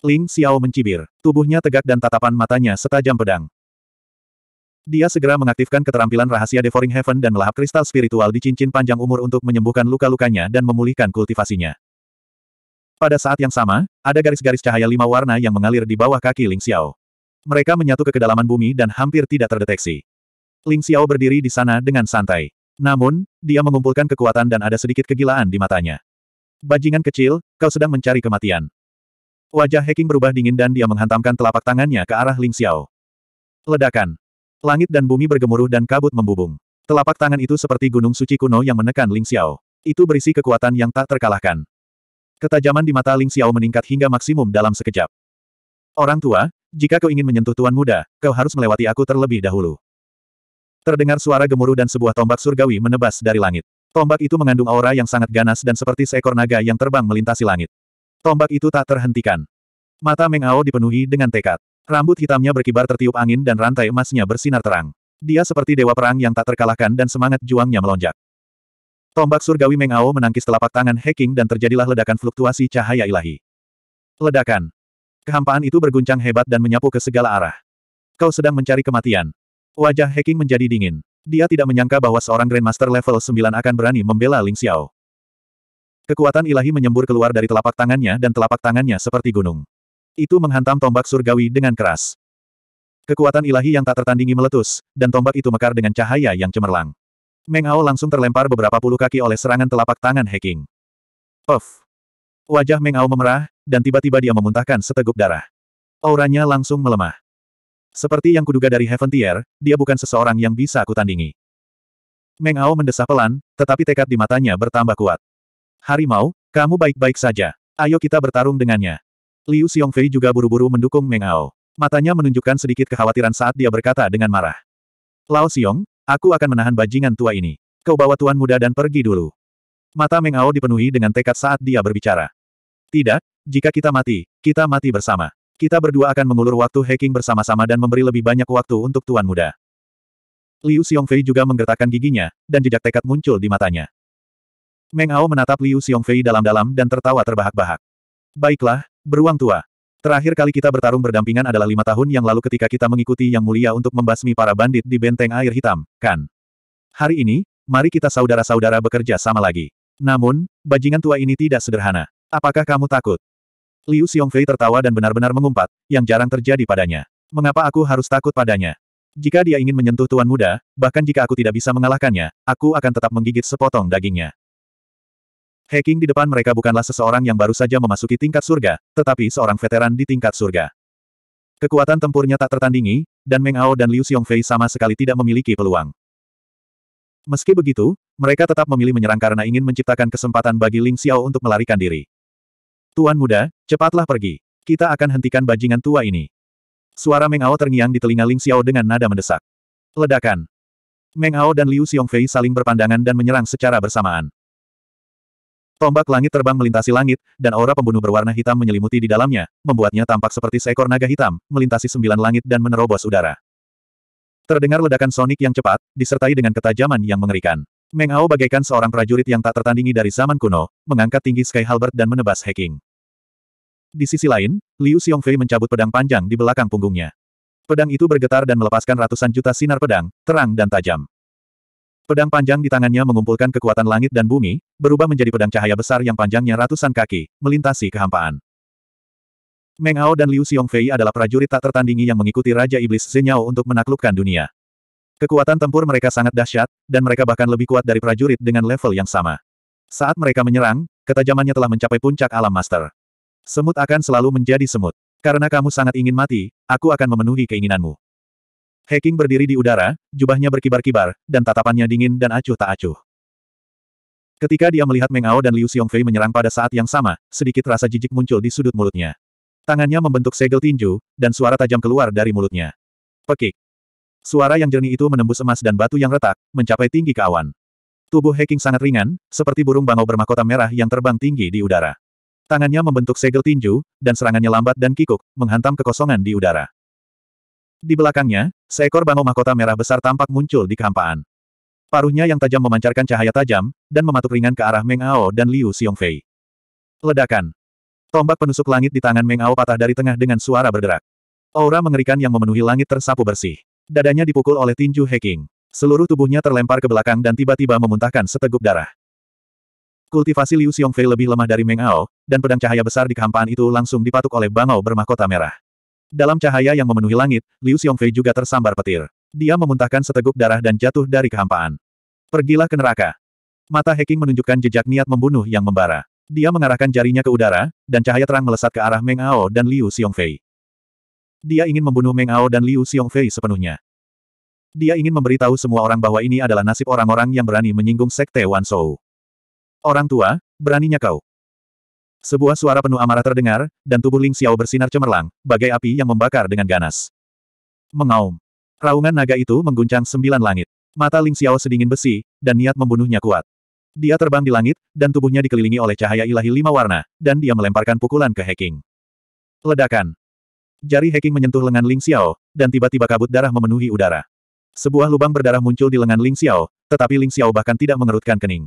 Ling Xiao mencibir. Tubuhnya tegak dan tatapan matanya setajam pedang. Dia segera mengaktifkan keterampilan rahasia Devouring Heaven dan melahap kristal spiritual di cincin panjang umur untuk menyembuhkan luka-lukanya dan memulihkan kultivasinya. Pada saat yang sama, ada garis-garis cahaya lima warna yang mengalir di bawah kaki Ling Xiao. Mereka menyatu ke kedalaman bumi dan hampir tidak terdeteksi. Ling Xiao berdiri di sana dengan santai. Namun, dia mengumpulkan kekuatan dan ada sedikit kegilaan di matanya. Bajingan kecil, kau sedang mencari kematian. Wajah Heking berubah dingin dan dia menghantamkan telapak tangannya ke arah Ling Xiao. Ledakan. Langit dan bumi bergemuruh dan kabut membubung. Telapak tangan itu seperti gunung suci kuno yang menekan Ling Xiao. Itu berisi kekuatan yang tak terkalahkan. Ketajaman di mata Ling Xiao meningkat hingga maksimum dalam sekejap. Orang tua, jika kau ingin menyentuh tuan muda, kau harus melewati aku terlebih dahulu. Terdengar suara gemuruh dan sebuah tombak surgawi menebas dari langit. Tombak itu mengandung aura yang sangat ganas dan seperti seekor naga yang terbang melintasi langit. Tombak itu tak terhentikan. Mata Meng Ao dipenuhi dengan tekad. Rambut hitamnya berkibar tertiup angin dan rantai emasnya bersinar terang. Dia seperti dewa perang yang tak terkalahkan dan semangat juangnya melonjak. Tombak surgawi Meng Ao menangkis telapak tangan Hacking dan terjadilah ledakan fluktuasi cahaya ilahi. Ledakan. Kehampaan itu berguncang hebat dan menyapu ke segala arah. Kau sedang mencari kematian. Wajah Hacking menjadi dingin. Dia tidak menyangka bahwa seorang Grandmaster level 9 akan berani membela Ling Xiao. Kekuatan ilahi menyembur keluar dari telapak tangannya dan telapak tangannya seperti gunung. Itu menghantam tombak surgawi dengan keras. Kekuatan ilahi yang tak tertandingi meletus, dan tombak itu mekar dengan cahaya yang cemerlang. Meng Hao langsung terlempar beberapa puluh kaki oleh serangan telapak tangan Heking. Puff! Wajah Meng Hao memerah, dan tiba-tiba dia memuntahkan seteguk darah. Auranya langsung melemah. Seperti yang kuduga dari Heaven Tier, dia bukan seseorang yang bisa kutandingi. Meng Hao mendesah pelan, tetapi tekad di matanya bertambah kuat. Harimau, kamu baik-baik saja. Ayo kita bertarung dengannya. Liu Xiongfei juga buru-buru mendukung Meng Ao. Matanya menunjukkan sedikit kekhawatiran saat dia berkata dengan marah. Lao Xiong, aku akan menahan bajingan tua ini. Kau bawa tuan muda dan pergi dulu. Mata Meng Ao dipenuhi dengan tekad saat dia berbicara. Tidak, jika kita mati, kita mati bersama. Kita berdua akan mengulur waktu hacking bersama-sama dan memberi lebih banyak waktu untuk tuan muda. Liu Xiongfei juga menggertakkan giginya, dan jejak tekad muncul di matanya. Meng Ao menatap Liu Xiongfei dalam-dalam dan tertawa terbahak-bahak. Baiklah, beruang tua. Terakhir kali kita bertarung berdampingan adalah lima tahun yang lalu ketika kita mengikuti Yang Mulia untuk membasmi para bandit di Benteng Air Hitam, kan? Hari ini, mari kita saudara-saudara bekerja sama lagi. Namun, bajingan tua ini tidak sederhana. Apakah kamu takut? Liu Xiongfei tertawa dan benar-benar mengumpat, yang jarang terjadi padanya. Mengapa aku harus takut padanya? Jika dia ingin menyentuh tuan muda, bahkan jika aku tidak bisa mengalahkannya, aku akan tetap menggigit sepotong dagingnya. Hacking di depan mereka bukanlah seseorang yang baru saja memasuki tingkat surga, tetapi seorang veteran di tingkat surga. Kekuatan tempurnya tak tertandingi, dan Meng Ao dan Liu Xiongfei sama sekali tidak memiliki peluang. Meski begitu, mereka tetap memilih menyerang karena ingin menciptakan kesempatan bagi Ling Xiao untuk melarikan diri. Tuan muda, cepatlah pergi. Kita akan hentikan bajingan tua ini. Suara Meng Ao terngiang di telinga Ling Xiao dengan nada mendesak. Ledakan. Meng Ao dan Liu Xiongfei saling berpandangan dan menyerang secara bersamaan. Tombak langit terbang melintasi langit, dan aura pembunuh berwarna hitam menyelimuti di dalamnya, membuatnya tampak seperti seekor naga hitam, melintasi sembilan langit dan menerobos udara. Terdengar ledakan sonik yang cepat, disertai dengan ketajaman yang mengerikan. Meng Ao bagaikan seorang prajurit yang tak tertandingi dari zaman kuno, mengangkat tinggi Sky Halbert dan menebas hacking. Di sisi lain, Liu Xiongfei mencabut pedang panjang di belakang punggungnya. Pedang itu bergetar dan melepaskan ratusan juta sinar pedang, terang dan tajam. Pedang panjang di tangannya mengumpulkan kekuatan langit dan bumi, berubah menjadi pedang cahaya besar yang panjangnya ratusan kaki, melintasi kehampaan. Meng Hao dan Liu Xiongfei adalah prajurit tak tertandingi yang mengikuti Raja Iblis Zenyao untuk menaklukkan dunia. Kekuatan tempur mereka sangat dahsyat, dan mereka bahkan lebih kuat dari prajurit dengan level yang sama. Saat mereka menyerang, ketajamannya telah mencapai puncak alam master. Semut akan selalu menjadi semut. Karena kamu sangat ingin mati, aku akan memenuhi keinginanmu. Hacking berdiri di udara, jubahnya berkibar-kibar, dan tatapannya dingin dan acuh tak acuh. Ketika dia melihat Meng Ao dan Liu Xiongfei menyerang pada saat yang sama, sedikit rasa jijik muncul di sudut mulutnya. Tangannya membentuk segel tinju, dan suara tajam keluar dari mulutnya. Pekik. Suara yang jernih itu menembus emas dan batu yang retak, mencapai tinggi ke awan. Tubuh Hacking sangat ringan, seperti burung bangau bermahkota merah yang terbang tinggi di udara. Tangannya membentuk segel tinju, dan serangannya lambat dan kikuk, menghantam kekosongan di udara. Di belakangnya, Seekor bangau mahkota merah besar tampak muncul di kehampaan. Paruhnya yang tajam memancarkan cahaya tajam, dan mematuk ringan ke arah Meng Ao dan Liu Xiongfei. Ledakan. Tombak penusuk langit di tangan Meng Ao patah dari tengah dengan suara berderak. Aura mengerikan yang memenuhi langit tersapu bersih. Dadanya dipukul oleh tinju hacking. Seluruh tubuhnya terlempar ke belakang dan tiba-tiba memuntahkan seteguk darah. Kultivasi Liu Xiongfei lebih lemah dari Meng Ao, dan pedang cahaya besar di kehampaan itu langsung dipatuk oleh bangau bermahkota merah. Dalam cahaya yang memenuhi langit, Liu Xiongfei juga tersambar petir. Dia memuntahkan seteguk darah dan jatuh dari kehampaan. Pergilah ke neraka. Mata Heking menunjukkan jejak niat membunuh yang membara. Dia mengarahkan jarinya ke udara, dan cahaya terang melesat ke arah Meng Ao dan Liu Xiongfei. Dia ingin membunuh Meng Ao dan Liu Xiongfei sepenuhnya. Dia ingin memberitahu semua orang bahwa ini adalah nasib orang-orang yang berani menyinggung Sekte Wan Shou. Orang tua, beraninya kau. Sebuah suara penuh amarah terdengar, dan tubuh Ling Xiao bersinar cemerlang, bagai api yang membakar dengan ganas. Mengaum. Raungan naga itu mengguncang sembilan langit. Mata Ling Xiao sedingin besi, dan niat membunuhnya kuat. Dia terbang di langit, dan tubuhnya dikelilingi oleh cahaya ilahi lima warna, dan dia melemparkan pukulan ke Heking. Ledakan. Jari Heking menyentuh lengan Ling Xiao, dan tiba-tiba kabut darah memenuhi udara. Sebuah lubang berdarah muncul di lengan Ling Xiao, tetapi Ling Xiao bahkan tidak mengerutkan kening.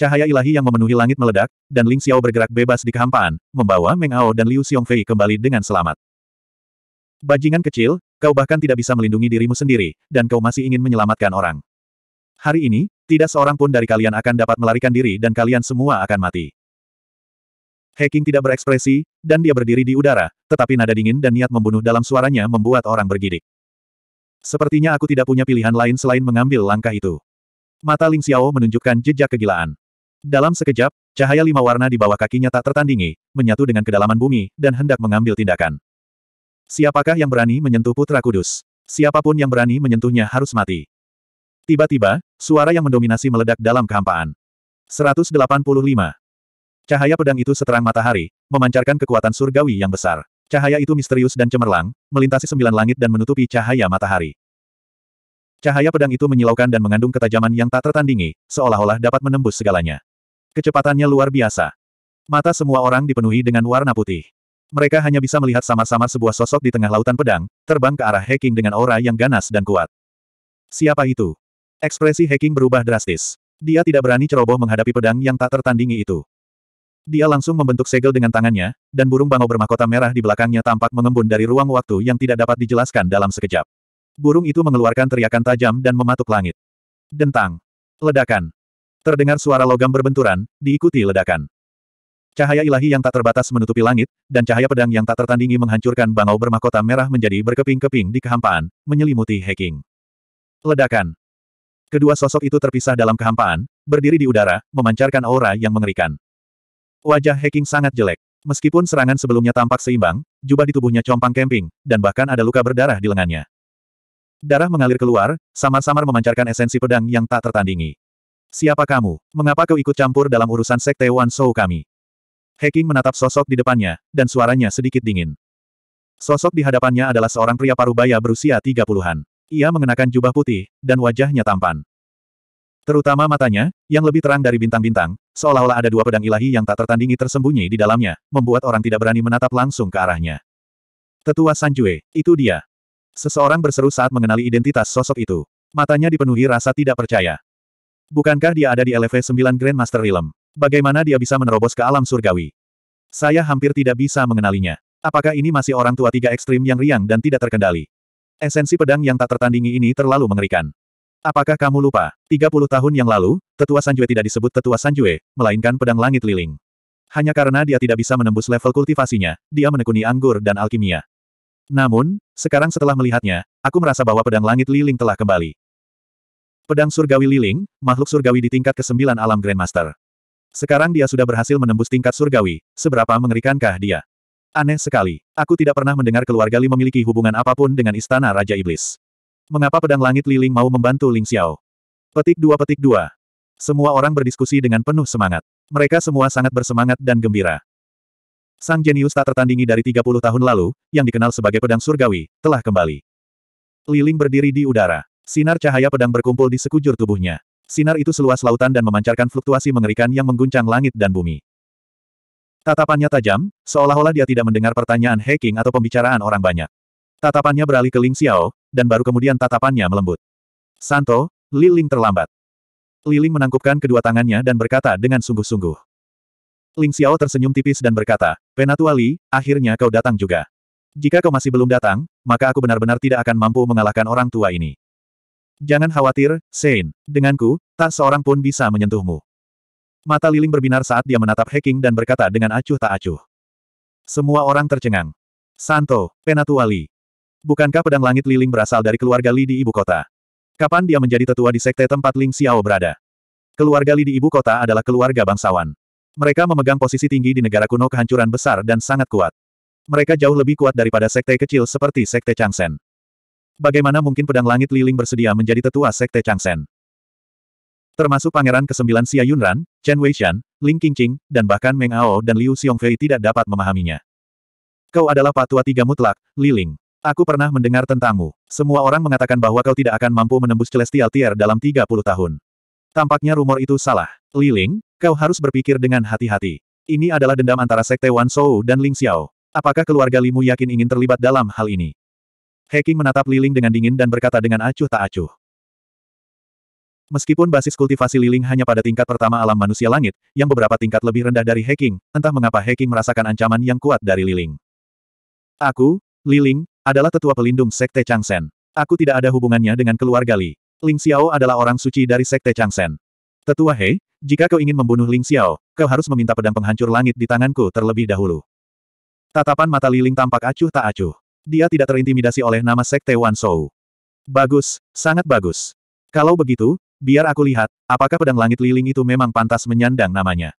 Cahaya ilahi yang memenuhi langit meledak, dan Ling Xiao bergerak bebas di kehampaan, membawa Meng Ao dan Liu Xiongfei kembali dengan selamat. Bajingan kecil, kau bahkan tidak bisa melindungi dirimu sendiri, dan kau masih ingin menyelamatkan orang. Hari ini, tidak seorang pun dari kalian akan dapat melarikan diri dan kalian semua akan mati. Hacking tidak berekspresi, dan dia berdiri di udara, tetapi nada dingin dan niat membunuh dalam suaranya membuat orang bergidik. Sepertinya aku tidak punya pilihan lain selain mengambil langkah itu. Mata Ling Xiao menunjukkan jejak kegilaan. Dalam sekejap, cahaya lima warna di bawah kakinya tak tertandingi, menyatu dengan kedalaman bumi, dan hendak mengambil tindakan. Siapakah yang berani menyentuh Putra Kudus? Siapapun yang berani menyentuhnya harus mati. Tiba-tiba, suara yang mendominasi meledak dalam kehampaan. 185. Cahaya pedang itu seterang matahari, memancarkan kekuatan surgawi yang besar. Cahaya itu misterius dan cemerlang, melintasi sembilan langit dan menutupi cahaya matahari. Cahaya pedang itu menyilaukan dan mengandung ketajaman yang tak tertandingi, seolah-olah dapat menembus segalanya. Kecepatannya luar biasa. Mata semua orang dipenuhi dengan warna putih. Mereka hanya bisa melihat sama-sama sebuah sosok di tengah lautan pedang, terbang ke arah Heking dengan aura yang ganas dan kuat. Siapa itu? Ekspresi Heking berubah drastis. Dia tidak berani ceroboh menghadapi pedang yang tak tertandingi itu. Dia langsung membentuk segel dengan tangannya, dan burung bangau bermahkota merah di belakangnya tampak mengembun dari ruang waktu yang tidak dapat dijelaskan dalam sekejap. Burung itu mengeluarkan teriakan tajam dan mematuk langit. Dentang. Ledakan. Terdengar suara logam berbenturan, diikuti ledakan. Cahaya ilahi yang tak terbatas menutupi langit, dan cahaya pedang yang tak tertandingi menghancurkan bangau bermakota merah menjadi berkeping-keping di kehampaan, menyelimuti Heking. Ledakan. Kedua sosok itu terpisah dalam kehampaan, berdiri di udara, memancarkan aura yang mengerikan. Wajah Heking sangat jelek. Meskipun serangan sebelumnya tampak seimbang, jubah di tubuhnya compang kemping, dan bahkan ada luka berdarah di lengannya. Darah mengalir keluar, samar-samar memancarkan esensi pedang yang tak tertandingi. Siapa kamu? Mengapa kau ikut campur dalam urusan sekte Wan Shou kami? Hacking menatap sosok di depannya, dan suaranya sedikit dingin. Sosok di hadapannya adalah seorang pria parubaya berusia tiga puluhan. Ia mengenakan jubah putih, dan wajahnya tampan. Terutama matanya, yang lebih terang dari bintang-bintang, seolah-olah ada dua pedang ilahi yang tak tertandingi tersembunyi di dalamnya, membuat orang tidak berani menatap langsung ke arahnya. Tetua Sanjue, itu dia. Seseorang berseru saat mengenali identitas sosok itu. Matanya dipenuhi rasa tidak percaya. Bukankah dia ada di LV-9 Grandmaster Realm? Bagaimana dia bisa menerobos ke alam surgawi? Saya hampir tidak bisa mengenalinya. Apakah ini masih orang tua tiga ekstrim yang riang dan tidak terkendali? Esensi pedang yang tak tertandingi ini terlalu mengerikan. Apakah kamu lupa, 30 tahun yang lalu, Tetua Sanjue tidak disebut Tetua Sanjue, melainkan pedang langit liling. Hanya karena dia tidak bisa menembus level kultivasinya, dia menekuni anggur dan alkimia. Namun, sekarang setelah melihatnya, aku merasa bahwa pedang langit liling telah kembali. Pedang surgawi liling, makhluk surgawi di tingkat ke-9 alam Grandmaster. Sekarang dia sudah berhasil menembus tingkat surgawi, seberapa mengerikankah dia? Aneh sekali. Aku tidak pernah mendengar keluarga Li memiliki hubungan apapun dengan istana Raja Iblis. Mengapa pedang langit Liling mau membantu Ling Xiao? Petik dua petik dua. Semua orang berdiskusi dengan penuh semangat. Mereka semua sangat bersemangat dan gembira. Sang jenius tak tertandingi dari 30 tahun lalu, yang dikenal sebagai pedang surgawi, telah kembali. Liling berdiri di udara. Sinar cahaya pedang berkumpul di sekujur tubuhnya. Sinar itu seluas lautan dan memancarkan fluktuasi mengerikan yang mengguncang langit dan bumi. Tatapannya tajam, seolah-olah dia tidak mendengar pertanyaan hacking atau pembicaraan orang banyak. Tatapannya beralih ke Ling Xiao, dan baru kemudian tatapannya melembut. Santo, Li Ling terlambat. Li Ling menangkupkan kedua tangannya dan berkata dengan sungguh-sungguh. Ling Xiao tersenyum tipis dan berkata, Penatua Li, akhirnya kau datang juga. Jika kau masih belum datang, maka aku benar-benar tidak akan mampu mengalahkan orang tua ini. Jangan khawatir, Sein. Denganku, tak seorang pun bisa menyentuhmu. Mata Liling berbinar saat dia menatap Heking dan berkata dengan acuh tak acuh. Semua orang tercengang. Santo, Penatuali. Bukankah pedang langit Liling berasal dari keluarga Li di ibu kota? Kapan dia menjadi tetua di sekte tempat Ling Xiao berada? Keluarga Li di ibu kota adalah keluarga bangsawan. Mereka memegang posisi tinggi di negara kuno kehancuran besar dan sangat kuat. Mereka jauh lebih kuat daripada sekte kecil seperti sekte Changsen. Bagaimana mungkin pedang langit liling bersedia menjadi tetua sekte Changsen? Termasuk pangeran ke-9 Xia Yunran, Chen Weishan, Ling Qingqing, dan bahkan Meng Ao dan Liu Xiongfei tidak dapat memahaminya. Kau adalah patua tiga mutlak, Liling. Aku pernah mendengar tentangmu. Semua orang mengatakan bahwa kau tidak akan mampu menembus Celestial Tier dalam 30 tahun. Tampaknya rumor itu salah. Liling, kau harus berpikir dengan hati-hati. Ini adalah dendam antara Sekte Wan Shou dan Ling Xiao. Apakah keluarga Limu yakin ingin terlibat dalam hal ini? Hacking menatap Liling dengan dingin dan berkata dengan acuh tak acuh. Meskipun basis kultivasi Liling hanya pada tingkat pertama alam manusia langit, yang beberapa tingkat lebih rendah dari Hacking, entah mengapa Hacking merasakan ancaman yang kuat dari Liling. Aku, Liling, adalah tetua pelindung Sekte Changsen. Aku tidak ada hubungannya dengan keluarga Li. Ling Xiao adalah orang suci dari Sekte Changsen. Tetua He, jika kau ingin membunuh Ling Xiao, kau harus meminta pedang penghancur langit di tanganku terlebih dahulu. Tatapan mata Liling tampak acuh tak acuh. Dia tidak terintimidasi oleh nama Sekte Wan Bagus, sangat bagus. Kalau begitu, biar aku lihat, apakah pedang langit liling itu memang pantas menyandang namanya.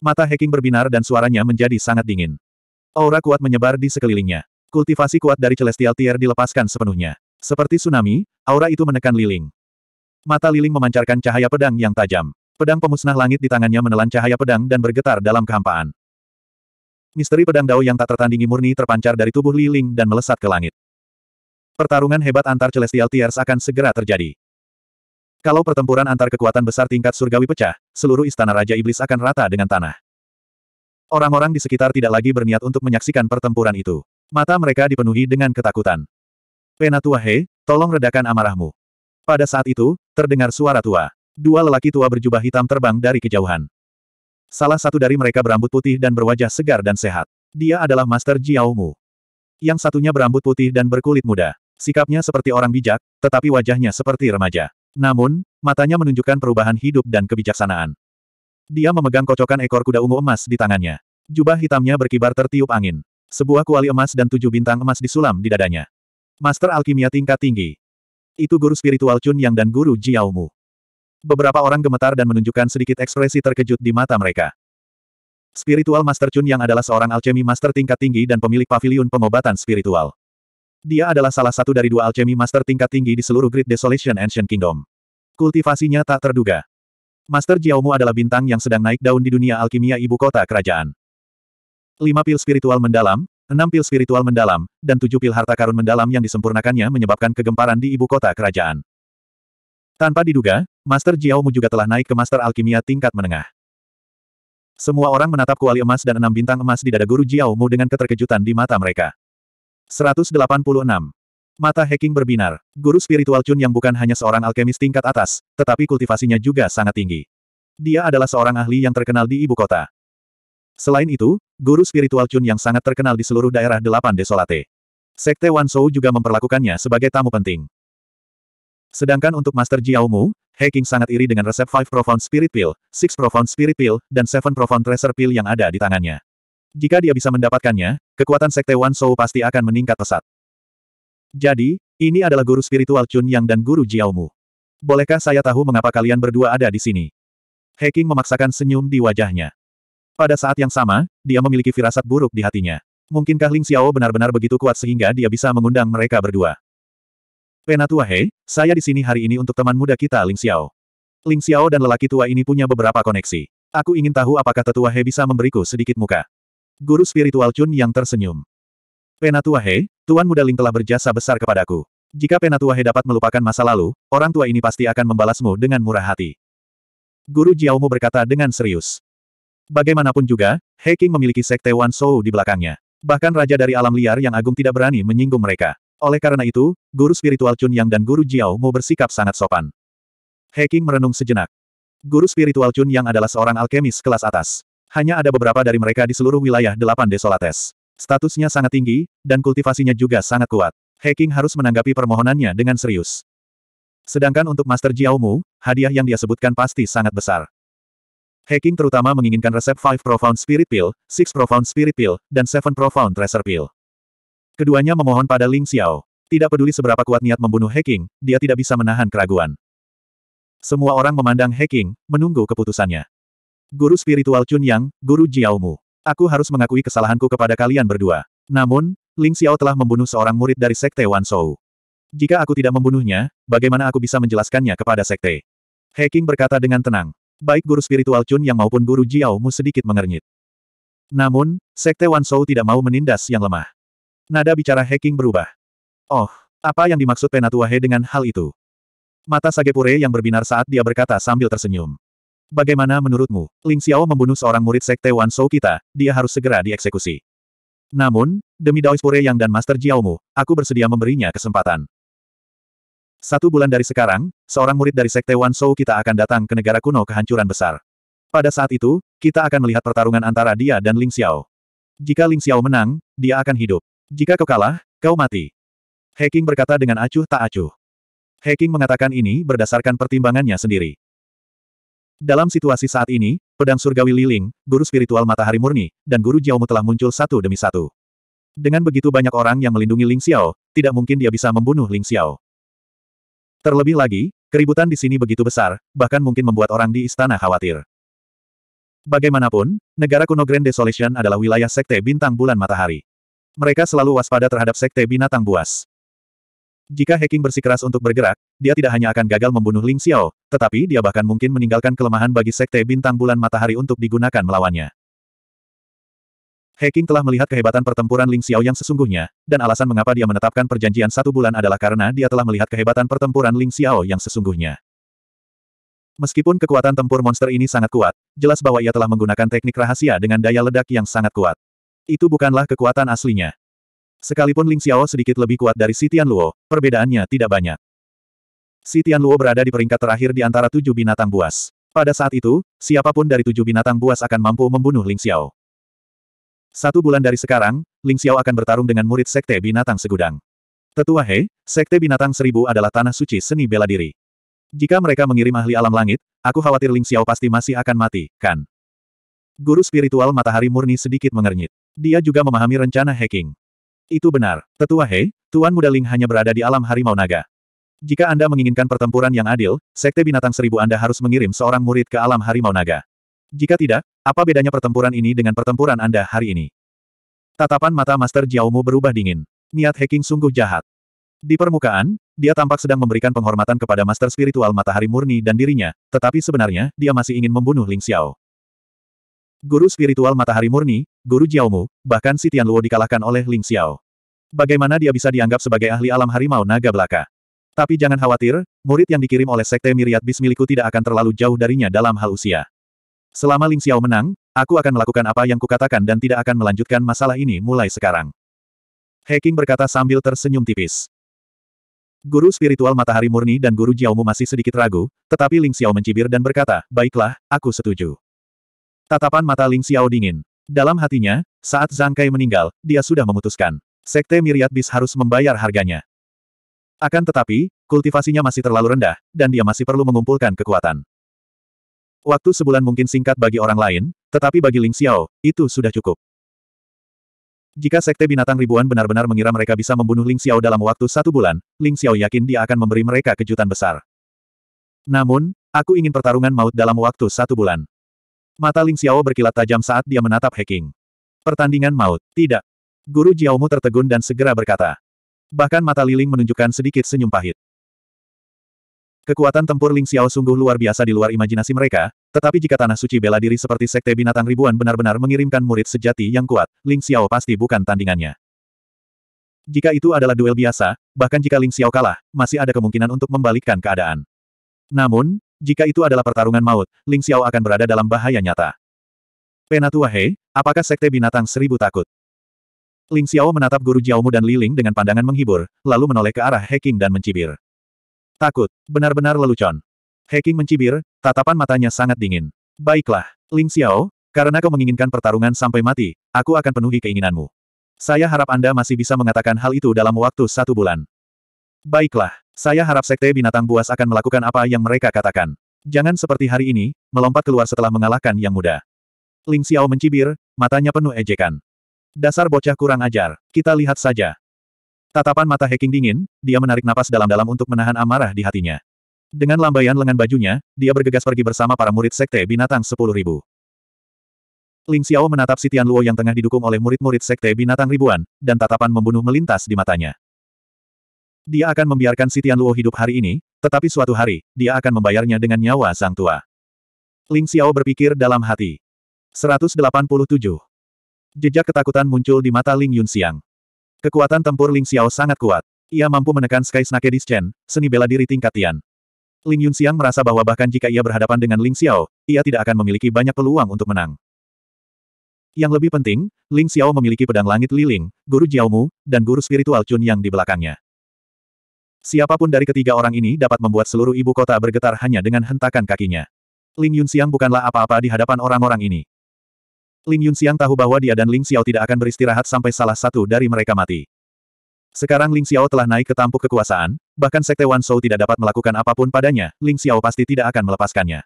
Mata Hacking berbinar dan suaranya menjadi sangat dingin. Aura kuat menyebar di sekelilingnya. Kultivasi kuat dari Celestial Tier dilepaskan sepenuhnya. Seperti tsunami, aura itu menekan liling. Mata liling memancarkan cahaya pedang yang tajam. Pedang pemusnah langit di tangannya menelan cahaya pedang dan bergetar dalam kehampaan. Misteri pedang Dao yang tak tertandingi murni terpancar dari tubuh Li Ling dan melesat ke langit. Pertarungan hebat antar Celestial Tiers akan segera terjadi. Kalau pertempuran antar kekuatan besar tingkat surgawi pecah, seluruh istana Raja Iblis akan rata dengan tanah. Orang-orang di sekitar tidak lagi berniat untuk menyaksikan pertempuran itu. Mata mereka dipenuhi dengan ketakutan. Penatua He, tolong redakan amarahmu. Pada saat itu, terdengar suara tua. Dua lelaki tua berjubah hitam terbang dari kejauhan. Salah satu dari mereka berambut putih dan berwajah segar dan sehat. Dia adalah Master Jiao Mu. Yang satunya berambut putih dan berkulit muda. Sikapnya seperti orang bijak, tetapi wajahnya seperti remaja. Namun, matanya menunjukkan perubahan hidup dan kebijaksanaan. Dia memegang kocokan ekor kuda ungu emas di tangannya. Jubah hitamnya berkibar tertiup angin. Sebuah kuali emas dan tujuh bintang emas disulam di dadanya. Master alkimia tingkat tinggi. Itu guru spiritual Chun Yang dan guru Jiao Mu. Beberapa orang gemetar dan menunjukkan sedikit ekspresi terkejut di mata mereka. Spiritual Master Chun yang adalah seorang alchemy master tingkat tinggi dan pemilik pavilion pengobatan spiritual. Dia adalah salah satu dari dua alchemy master tingkat tinggi di seluruh Great Desolation Ancient Kingdom. Kultivasinya tak terduga. Master Jiaomu adalah bintang yang sedang naik daun di dunia alkimia ibu kota kerajaan. Lima pil spiritual mendalam, enam pil spiritual mendalam, dan tujuh pil harta karun mendalam yang disempurnakannya menyebabkan kegemparan di ibu kota kerajaan. Tanpa diduga, Master Jiaomu juga telah naik ke Master Alkimia tingkat menengah. Semua orang menatap kuali emas dan enam bintang emas di dada guru Jiaomu dengan keterkejutan di mata mereka. 186. Mata hacking berbinar. Guru spiritual Chun yang bukan hanya seorang alkemis tingkat atas, tetapi kultivasinya juga sangat tinggi. Dia adalah seorang ahli yang terkenal di ibu kota. Selain itu, guru spiritual Chun yang sangat terkenal di seluruh daerah delapan desolate. Sekte Wan Wansou juga memperlakukannya sebagai tamu penting. Sedangkan untuk Master Jiaomu, Heking sangat iri dengan resep Five Profound Spirit Pill, Six Profound Spirit Pill, dan Seven Profound Treasure Pill yang ada di tangannya. Jika dia bisa mendapatkannya, kekuatan Sekte Wan Shou pasti akan meningkat pesat. Jadi, ini adalah guru spiritual Chun Yang dan guru Jiaomu. Bolehkah saya tahu mengapa kalian berdua ada di sini? Heking memaksakan senyum di wajahnya. Pada saat yang sama, dia memiliki firasat buruk di hatinya. Mungkinkah Ling Xiao benar-benar begitu kuat sehingga dia bisa mengundang mereka berdua? Penatua Hei, saya di sini hari ini untuk teman muda kita Ling Xiao. Ling Xiao dan lelaki tua ini punya beberapa koneksi. Aku ingin tahu apakah tetua He bisa memberiku sedikit muka. Guru spiritual Chun yang tersenyum. Penatua He, Tuan Muda Ling telah berjasa besar kepadaku. Jika Penatua He dapat melupakan masa lalu, orang tua ini pasti akan membalasmu dengan murah hati. Guru Jiaomu berkata dengan serius. Bagaimanapun juga, Hei King memiliki sekte Wan Shou di belakangnya. Bahkan raja dari alam liar yang agung tidak berani menyinggung mereka. Oleh karena itu, guru spiritual Chun Yang dan guru Jiao Mo bersikap sangat sopan. Heking merenung sejenak. Guru spiritual Chun Yang adalah seorang alkemis kelas atas. Hanya ada beberapa dari mereka di seluruh wilayah delapan desolates. Statusnya sangat tinggi, dan kultivasinya juga sangat kuat. Heking harus menanggapi permohonannya dengan serius. Sedangkan untuk Master Jiao Mu, hadiah yang dia sebutkan pasti sangat besar. Heking terutama menginginkan resep Five Profound Spirit Pill, Six Profound Spirit Pill, dan Seven Profound Treasure Pill. Keduanya memohon pada Ling Xiao. Tidak peduli seberapa kuat niat membunuh Heking, dia tidak bisa menahan keraguan. Semua orang memandang Heking, menunggu keputusannya. Guru spiritual Chun Yang, Guru Jiaomu. Aku harus mengakui kesalahanku kepada kalian berdua. Namun, Ling Xiao telah membunuh seorang murid dari Sekte Wan Shou. Jika aku tidak membunuhnya, bagaimana aku bisa menjelaskannya kepada Sekte? Heking berkata dengan tenang. Baik guru spiritual Chun Yang maupun guru Jiaomu sedikit mengernyit. Namun, Sekte Wan Shou tidak mau menindas yang lemah. Nada bicara hacking berubah. Oh, apa yang dimaksud He dengan hal itu? Mata Sagepure yang berbinar saat dia berkata sambil tersenyum. Bagaimana menurutmu, Ling Xiao membunuh seorang murid sekte Wan Shou kita, dia harus segera dieksekusi. Namun, demi Daoispure Yang dan Master Jiaomu, aku bersedia memberinya kesempatan. Satu bulan dari sekarang, seorang murid dari sekte Wan Shou kita akan datang ke negara kuno kehancuran besar. Pada saat itu, kita akan melihat pertarungan antara dia dan Ling Xiao. Jika Ling Xiao menang, dia akan hidup. Jika kau kalah, kau mati. Heking berkata dengan acuh tak acuh. Heking mengatakan ini berdasarkan pertimbangannya sendiri. Dalam situasi saat ini, pedang surgawi Liling, guru spiritual matahari murni, dan guru Jiaomu telah muncul satu demi satu. Dengan begitu banyak orang yang melindungi Ling Xiao, tidak mungkin dia bisa membunuh Ling Xiao. Terlebih lagi, keributan di sini begitu besar, bahkan mungkin membuat orang di istana khawatir. Bagaimanapun, negara kuno Grand Desolation adalah wilayah sekte bintang bulan matahari. Mereka selalu waspada terhadap sekte binatang buas. Jika Heking bersikeras untuk bergerak, dia tidak hanya akan gagal membunuh Ling Xiao, tetapi dia bahkan mungkin meninggalkan kelemahan bagi sekte bintang bulan matahari untuk digunakan melawannya. Heking telah melihat kehebatan pertempuran Ling Xiao yang sesungguhnya, dan alasan mengapa dia menetapkan perjanjian satu bulan adalah karena dia telah melihat kehebatan pertempuran Ling Xiao yang sesungguhnya. Meskipun kekuatan tempur monster ini sangat kuat, jelas bahwa ia telah menggunakan teknik rahasia dengan daya ledak yang sangat kuat. Itu bukanlah kekuatan aslinya. Sekalipun Ling Xiao sedikit lebih kuat dari Si Luo, perbedaannya tidak banyak. Si Luo berada di peringkat terakhir di antara tujuh binatang buas. Pada saat itu, siapapun dari tujuh binatang buas akan mampu membunuh Ling Xiao. Satu bulan dari sekarang, Ling Xiao akan bertarung dengan murid Sekte Binatang Segudang. Tetua He, Sekte Binatang Seribu adalah tanah suci seni bela diri. Jika mereka mengirim ahli alam langit, aku khawatir Ling Xiao pasti masih akan mati, kan? Guru spiritual matahari murni sedikit mengernyit. Dia juga memahami rencana hacking. Itu benar, Tetua He, Tuan Muda Ling hanya berada di alam harimau naga. Jika Anda menginginkan pertempuran yang adil, Sekte Binatang Seribu Anda harus mengirim seorang murid ke alam harimau naga. Jika tidak, apa bedanya pertempuran ini dengan pertempuran Anda hari ini? Tatapan mata Master Jiaomu berubah dingin. Niat hacking sungguh jahat. Di permukaan, dia tampak sedang memberikan penghormatan kepada Master Spiritual Matahari Murni dan dirinya, tetapi sebenarnya, dia masih ingin membunuh Ling Xiao. Guru Spiritual Matahari Murni, guru Jiaomu, bahkan si Luo dikalahkan oleh Ling Xiao. Bagaimana dia bisa dianggap sebagai ahli alam harimau naga belaka? Tapi jangan khawatir, murid yang dikirim oleh Sekte Miriat Bis tidak akan terlalu jauh darinya dalam hal usia. Selama Ling Xiao menang, aku akan melakukan apa yang kukatakan dan tidak akan melanjutkan masalah ini mulai sekarang. Heking berkata sambil tersenyum tipis. Guru spiritual matahari murni dan guru Jiaomu masih sedikit ragu, tetapi Ling Xiao mencibir dan berkata, baiklah, aku setuju. Tatapan mata Ling Xiao dingin. Dalam hatinya, saat Zhang Kai meninggal, dia sudah memutuskan. Sekte Miriat Bis harus membayar harganya. Akan tetapi, kultivasinya masih terlalu rendah, dan dia masih perlu mengumpulkan kekuatan. Waktu sebulan mungkin singkat bagi orang lain, tetapi bagi Ling Xiao, itu sudah cukup. Jika Sekte Binatang Ribuan benar-benar mengira mereka bisa membunuh Ling Xiao dalam waktu satu bulan, Ling Xiao yakin dia akan memberi mereka kejutan besar. Namun, aku ingin pertarungan maut dalam waktu satu bulan. Mata Ling Xiao berkilat tajam saat dia menatap Heking. Pertandingan maut, tidak. Guru Jiaomu tertegun dan segera berkata. Bahkan mata Liling menunjukkan sedikit senyum pahit. Kekuatan tempur Ling Xiao sungguh luar biasa di luar imajinasi mereka, tetapi jika Tanah Suci bela diri seperti Sekte Binatang Ribuan benar-benar mengirimkan murid sejati yang kuat, Ling Xiao pasti bukan tandingannya. Jika itu adalah duel biasa, bahkan jika Ling Xiao kalah, masih ada kemungkinan untuk membalikkan keadaan. Namun, jika itu adalah pertarungan maut, Ling Xiao akan berada dalam bahaya nyata. Penatua He, apakah Sekte Binatang Seribu takut? Ling Xiao menatap Guru Jiaomu dan Li Ling dengan pandangan menghibur, lalu menoleh ke arah Heking dan mencibir. Takut, benar-benar lelucon. Heking mencibir, tatapan matanya sangat dingin. Baiklah, Ling Xiao, karena kau menginginkan pertarungan sampai mati, aku akan penuhi keinginanmu. Saya harap Anda masih bisa mengatakan hal itu dalam waktu satu bulan. Baiklah. Saya harap Sekte Binatang Buas akan melakukan apa yang mereka katakan. Jangan seperti hari ini, melompat keluar setelah mengalahkan yang muda. Ling Xiao mencibir, matanya penuh ejekan. Dasar bocah kurang ajar, kita lihat saja. Tatapan mata Heking dingin, dia menarik napas dalam-dalam untuk menahan amarah di hatinya. Dengan lambaian lengan bajunya, dia bergegas pergi bersama para murid Sekte Binatang 10.000. Ling Xiao menatap Sitian Luo yang tengah didukung oleh murid-murid Sekte Binatang Ribuan, dan tatapan membunuh melintas di matanya. Dia akan membiarkan si Tianluo hidup hari ini, tetapi suatu hari, dia akan membayarnya dengan nyawa sang tua. Ling Xiao berpikir dalam hati. 187. Jejak ketakutan muncul di mata Ling Yunxiang. Kekuatan tempur Ling Xiao sangat kuat. Ia mampu menekan Sky Snake Chen, seni bela diri tingkat Tian. Ling Yunxiang merasa bahwa bahkan jika ia berhadapan dengan Ling Xiao, ia tidak akan memiliki banyak peluang untuk menang. Yang lebih penting, Ling Xiao memiliki pedang langit Liling, guru Jiaomu, dan guru spiritual Chun yang di belakangnya. Siapapun dari ketiga orang ini dapat membuat seluruh ibu kota bergetar hanya dengan hentakan kakinya. Ling Yunxiang bukanlah apa-apa di hadapan orang-orang ini. Ling Yunxiang tahu bahwa dia dan Ling Xiao tidak akan beristirahat sampai salah satu dari mereka mati. Sekarang Ling Xiao telah naik ke tampuk kekuasaan, bahkan Sekte Wan Shou tidak dapat melakukan apapun padanya, Ling Xiao pasti tidak akan melepaskannya.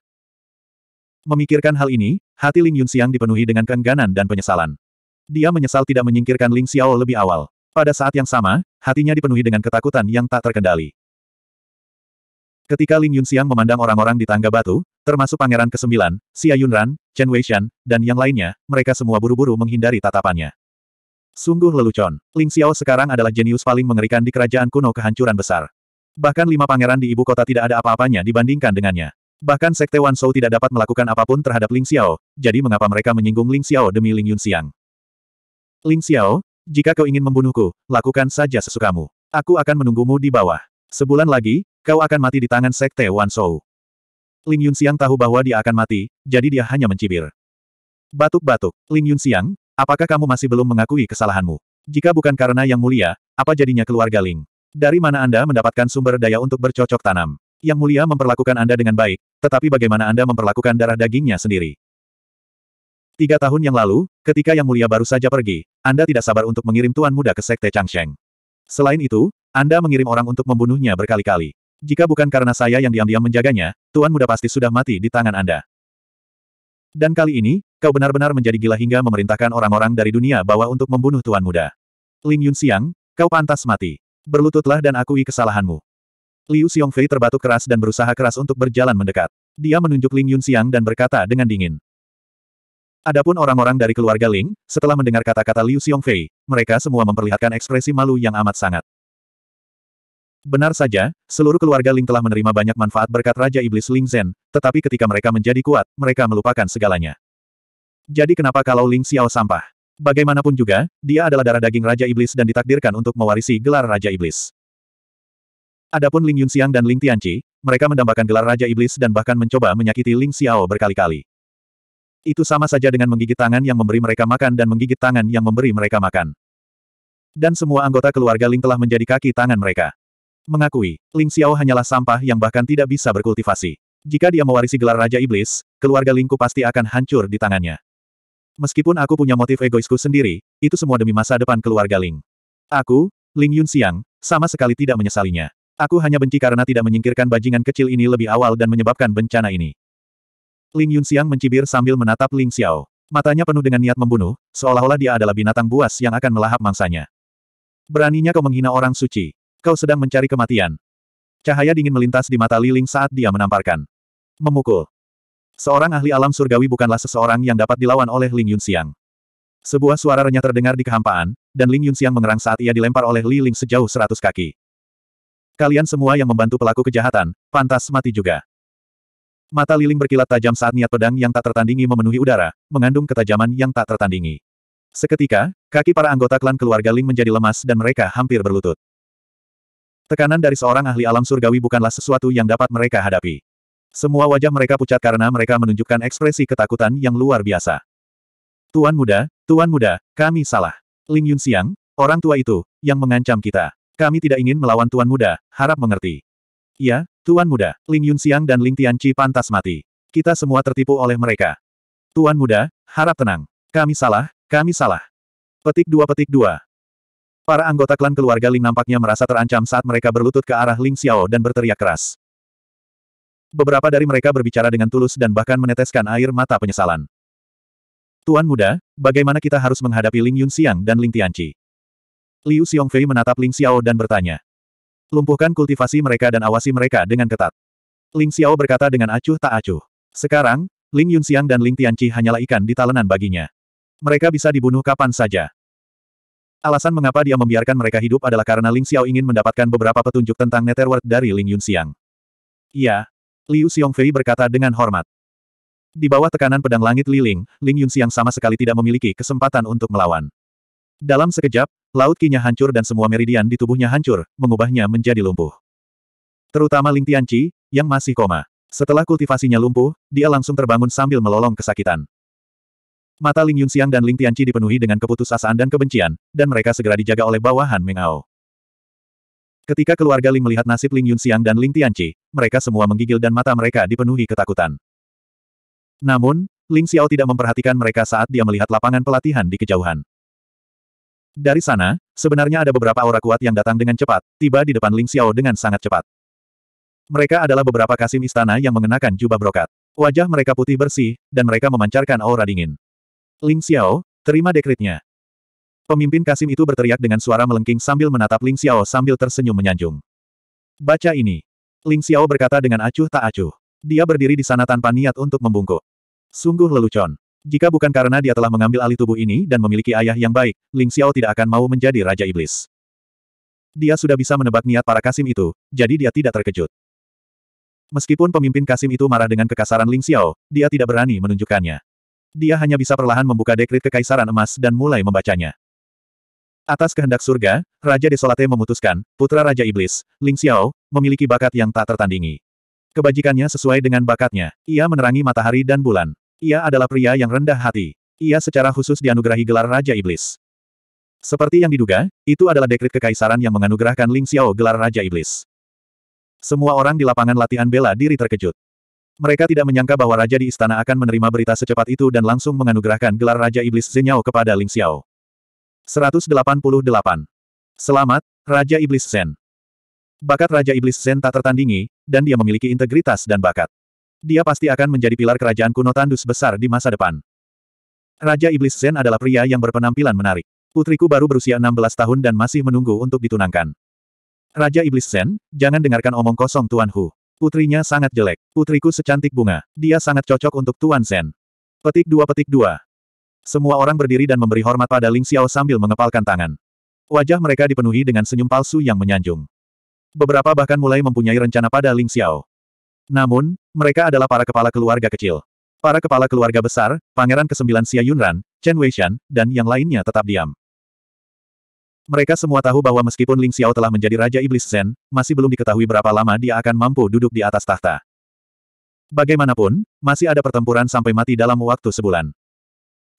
Memikirkan hal ini, hati Ling Yunxiang dipenuhi dengan keengganan dan penyesalan. Dia menyesal tidak menyingkirkan Ling Xiao lebih awal. Pada saat yang sama, hatinya dipenuhi dengan ketakutan yang tak terkendali. Ketika Ling Yunxiang memandang orang-orang di tangga batu, termasuk Pangeran ke-9, Xia Yunran, Chen Weishan, dan yang lainnya, mereka semua buru-buru menghindari tatapannya. Sungguh lelucon, Ling Xiao sekarang adalah jenius paling mengerikan di kerajaan kuno kehancuran besar. Bahkan lima pangeran di ibu kota tidak ada apa-apanya dibandingkan dengannya. Bahkan Sekte Wan Shou tidak dapat melakukan apapun terhadap Ling Xiao, jadi mengapa mereka menyinggung Ling Xiao demi Ling Yunxiang? Ling Xiao, jika kau ingin membunuhku, lakukan saja sesukamu. Aku akan menunggumu di bawah. Sebulan lagi, kau akan mati di tangan Sekte Wan Shou. Ling Yun Xiang tahu bahwa dia akan mati, jadi dia hanya mencibir. Batuk-batuk, Ling Yun Xiang, apakah kamu masih belum mengakui kesalahanmu? Jika bukan karena yang mulia, apa jadinya keluarga Ling? Dari mana Anda mendapatkan sumber daya untuk bercocok tanam? Yang mulia memperlakukan Anda dengan baik, tetapi bagaimana Anda memperlakukan darah dagingnya sendiri? Tiga tahun yang lalu, ketika Yang Mulia baru saja pergi, Anda tidak sabar untuk mengirim Tuan Muda ke Sekte Changsheng. Selain itu, Anda mengirim orang untuk membunuhnya berkali-kali. Jika bukan karena saya yang diam-diam menjaganya, Tuan Muda pasti sudah mati di tangan Anda. Dan kali ini, kau benar-benar menjadi gila hingga memerintahkan orang-orang dari dunia bawah untuk membunuh Tuan Muda. Ling Yun Xiang, kau pantas mati. Berlututlah dan akui kesalahanmu. Liu Xiongfei terbatuk keras dan berusaha keras untuk berjalan mendekat. Dia menunjuk Ling Yun Xiang dan berkata dengan dingin. Adapun orang-orang dari keluarga Ling, setelah mendengar kata-kata Liu Xiongfei, mereka semua memperlihatkan ekspresi malu yang amat sangat. Benar saja, seluruh keluarga Ling telah menerima banyak manfaat berkat Raja Iblis Ling Zhen, tetapi ketika mereka menjadi kuat, mereka melupakan segalanya. Jadi kenapa kalau Ling Xiao sampah? Bagaimanapun juga, dia adalah darah daging Raja Iblis dan ditakdirkan untuk mewarisi gelar Raja Iblis. Adapun Ling Yunxiang dan Ling Tianqi, mereka mendambakan gelar Raja Iblis dan bahkan mencoba menyakiti Ling Xiao berkali-kali. Itu sama saja dengan menggigit tangan yang memberi mereka makan dan menggigit tangan yang memberi mereka makan. Dan semua anggota keluarga Ling telah menjadi kaki tangan mereka. Mengakui, Ling Xiao hanyalah sampah yang bahkan tidak bisa berkultivasi. Jika dia mewarisi gelar Raja Iblis, keluarga Lingku pasti akan hancur di tangannya. Meskipun aku punya motif egoisku sendiri, itu semua demi masa depan keluarga Ling. Aku, Ling Yun Xiang, sama sekali tidak menyesalinya. Aku hanya benci karena tidak menyingkirkan bajingan kecil ini lebih awal dan menyebabkan bencana ini. Ling Yunxiang mencibir sambil menatap Ling Xiao. Matanya penuh dengan niat membunuh, seolah-olah dia adalah binatang buas yang akan melahap mangsanya. Beraninya kau menghina orang suci. Kau sedang mencari kematian. Cahaya dingin melintas di mata Liling saat dia menamparkan. Memukul. Seorang ahli alam surgawi bukanlah seseorang yang dapat dilawan oleh Ling Yunxiang. Sebuah suara renyah terdengar di kehampaan, dan Ling Yunxiang mengerang saat ia dilempar oleh Li Ling sejauh seratus kaki. Kalian semua yang membantu pelaku kejahatan, pantas mati juga. Mata Liling berkilat tajam saat niat pedang yang tak tertandingi memenuhi udara, mengandung ketajaman yang tak tertandingi. Seketika, kaki para anggota klan keluarga Ling menjadi lemas dan mereka hampir berlutut. Tekanan dari seorang ahli alam surgawi bukanlah sesuatu yang dapat mereka hadapi. Semua wajah mereka pucat karena mereka menunjukkan ekspresi ketakutan yang luar biasa. Tuan muda, tuan muda, kami salah. Ling Yun Yunxiang, orang tua itu, yang mengancam kita. Kami tidak ingin melawan tuan muda, harap mengerti. Ya, Tuan Muda, Ling Yun Yunxiang dan Ling Tianqi pantas mati. Kita semua tertipu oleh mereka. Tuan Muda, harap tenang. Kami salah, kami salah. Petik dua petik dua. Para anggota klan keluarga Ling nampaknya merasa terancam saat mereka berlutut ke arah Ling Xiao dan berteriak keras. Beberapa dari mereka berbicara dengan tulus dan bahkan meneteskan air mata penyesalan. Tuan muda, bagaimana kita harus menghadapi Ling Yun Yunxiang dan Ling Tianqi? Liu Xiongfei menatap Ling Xiao dan bertanya. Lumpuhkan kultivasi mereka dan awasi mereka dengan ketat. Ling Xiao berkata dengan acuh tak acuh. Sekarang, Ling Yunxiang dan Ling Tianqi hanyalah ikan di talenan baginya. Mereka bisa dibunuh kapan saja. Alasan mengapa dia membiarkan mereka hidup adalah karena Ling Xiao ingin mendapatkan beberapa petunjuk tentang Netherworld dari Ling Yunxiang. Iya, Liu Xiongfei berkata dengan hormat. Di bawah tekanan pedang langit Li Ling, Ling Yunxiang sama sekali tidak memiliki kesempatan untuk melawan. Dalam sekejap, Laut kinya hancur dan semua meridian di tubuhnya hancur, mengubahnya menjadi lumpuh. Terutama Ling Tianqi, yang masih koma. Setelah kultivasinya lumpuh, dia langsung terbangun sambil melolong kesakitan. Mata Ling Yunxiang dan Ling Tianqi dipenuhi dengan keputusasaan dan kebencian, dan mereka segera dijaga oleh bawahan Meng Ao. Ketika keluarga Ling melihat nasib Ling Yunxiang dan Ling Tianqi, mereka semua menggigil dan mata mereka dipenuhi ketakutan. Namun, Ling Xiao tidak memperhatikan mereka saat dia melihat lapangan pelatihan di kejauhan. Dari sana, sebenarnya ada beberapa aura kuat yang datang dengan cepat, tiba di depan Ling Xiao dengan sangat cepat. Mereka adalah beberapa kasim istana yang mengenakan jubah brokat. Wajah mereka putih bersih, dan mereka memancarkan aura dingin. Ling Xiao, terima dekritnya. Pemimpin kasim itu berteriak dengan suara melengking sambil menatap Ling Xiao sambil tersenyum menyanjung. Baca ini. Ling Xiao berkata dengan acuh tak acuh. Dia berdiri di sana tanpa niat untuk membungkuk. Sungguh lelucon. Jika bukan karena dia telah mengambil alih tubuh ini dan memiliki ayah yang baik, Ling Xiao tidak akan mau menjadi Raja Iblis. Dia sudah bisa menebak niat para Kasim itu, jadi dia tidak terkejut. Meskipun pemimpin Kasim itu marah dengan kekasaran Ling Xiao, dia tidak berani menunjukkannya. Dia hanya bisa perlahan membuka dekrit kekaisaran emas dan mulai membacanya. Atas kehendak surga, Raja Desolate memutuskan, putra Raja Iblis, Ling Xiao, memiliki bakat yang tak tertandingi. Kebajikannya sesuai dengan bakatnya, ia menerangi matahari dan bulan. Ia adalah pria yang rendah hati. Ia secara khusus dianugerahi gelar Raja Iblis. Seperti yang diduga, itu adalah dekrit kekaisaran yang menganugerahkan Ling Xiao gelar Raja Iblis. Semua orang di lapangan latihan bela diri terkejut. Mereka tidak menyangka bahwa Raja di istana akan menerima berita secepat itu dan langsung menganugerahkan gelar Raja Iblis Zenyao kepada Ling Xiao. 188. Selamat, Raja Iblis Zen. Bakat Raja Iblis Zen tak tertandingi, dan dia memiliki integritas dan bakat. Dia pasti akan menjadi pilar kerajaan kuno tandus besar di masa depan. Raja Iblis Zen adalah pria yang berpenampilan menarik. Putriku baru berusia 16 tahun dan masih menunggu untuk ditunangkan. Raja Iblis Zen, jangan dengarkan omong kosong Tuan Hu. Putrinya sangat jelek. Putriku secantik bunga. Dia sangat cocok untuk Tuan Zen. Petik dua petik dua. Semua orang berdiri dan memberi hormat pada Ling Xiao sambil mengepalkan tangan. Wajah mereka dipenuhi dengan senyum palsu yang menyanjung. Beberapa bahkan mulai mempunyai rencana pada Ling Xiao. Namun, mereka adalah para kepala keluarga kecil. Para kepala keluarga besar, Pangeran Kesembilan 9 Xia Yunran, Chen Weishan, dan yang lainnya tetap diam. Mereka semua tahu bahwa meskipun Ling Xiao telah menjadi Raja Iblis Zen, masih belum diketahui berapa lama dia akan mampu duduk di atas tahta. Bagaimanapun, masih ada pertempuran sampai mati dalam waktu sebulan.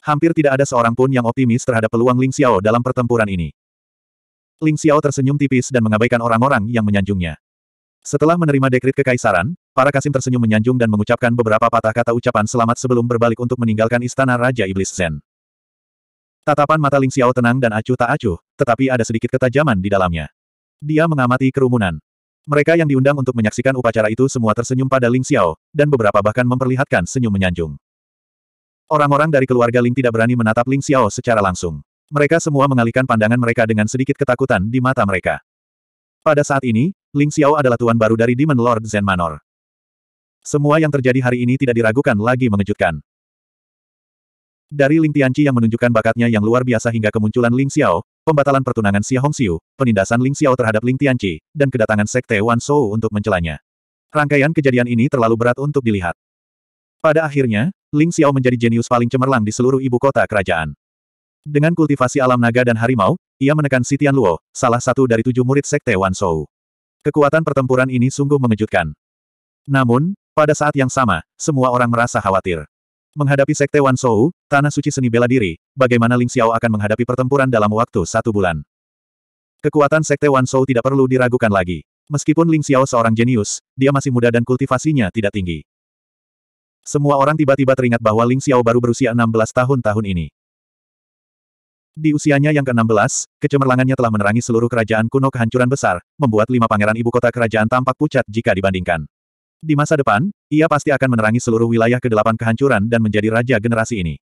Hampir tidak ada seorang pun yang optimis terhadap peluang Ling Xiao dalam pertempuran ini. Ling Xiao tersenyum tipis dan mengabaikan orang-orang yang menyanjungnya. Setelah menerima dekrit kekaisaran, para kasim tersenyum menyanjung dan mengucapkan beberapa patah kata ucapan selamat sebelum berbalik untuk meninggalkan istana Raja Iblis Zen. Tatapan mata Ling Xiao tenang dan acuh tak acuh, tetapi ada sedikit ketajaman di dalamnya. Dia mengamati kerumunan. Mereka yang diundang untuk menyaksikan upacara itu semua tersenyum pada Ling Xiao, dan beberapa bahkan memperlihatkan senyum menyanjung. Orang-orang dari keluarga Ling tidak berani menatap Ling Xiao secara langsung. Mereka semua mengalihkan pandangan mereka dengan sedikit ketakutan di mata mereka. Pada saat ini, Ling Xiao adalah tuan baru dari Demon Lord Zen Manor. Semua yang terjadi hari ini tidak diragukan lagi mengejutkan. Dari Ling Tianqi yang menunjukkan bakatnya yang luar biasa hingga kemunculan Ling Xiao, pembatalan pertunangan Xia Hongxiu, penindasan Ling Xiao terhadap Ling Tianqi, dan kedatangan Sekte Wan Shou untuk mencelanya. Rangkaian kejadian ini terlalu berat untuk dilihat. Pada akhirnya, Ling Xiao menjadi jenius paling cemerlang di seluruh ibu kota kerajaan. Dengan kultivasi alam naga dan harimau, ia menekan Sitian Luo, salah satu dari tujuh murid Sekte Wan Shou. Kekuatan pertempuran ini sungguh mengejutkan. Namun, pada saat yang sama, semua orang merasa khawatir. Menghadapi Sekte Wan Sou, Tanah Suci Seni Bela Diri, bagaimana Ling Xiao akan menghadapi pertempuran dalam waktu satu bulan. Kekuatan Sekte Wan Sou tidak perlu diragukan lagi. Meskipun Ling Xiao seorang jenius, dia masih muda dan kultivasinya tidak tinggi. Semua orang tiba-tiba teringat bahwa Ling Xiao baru berusia 16 tahun tahun ini. Di usianya yang ke-16, kecemerlangannya telah menerangi seluruh kerajaan kuno kehancuran besar, membuat lima pangeran ibu kota kerajaan tampak pucat jika dibandingkan. Di masa depan, ia pasti akan menerangi seluruh wilayah ke-8 kehancuran dan menjadi raja generasi ini.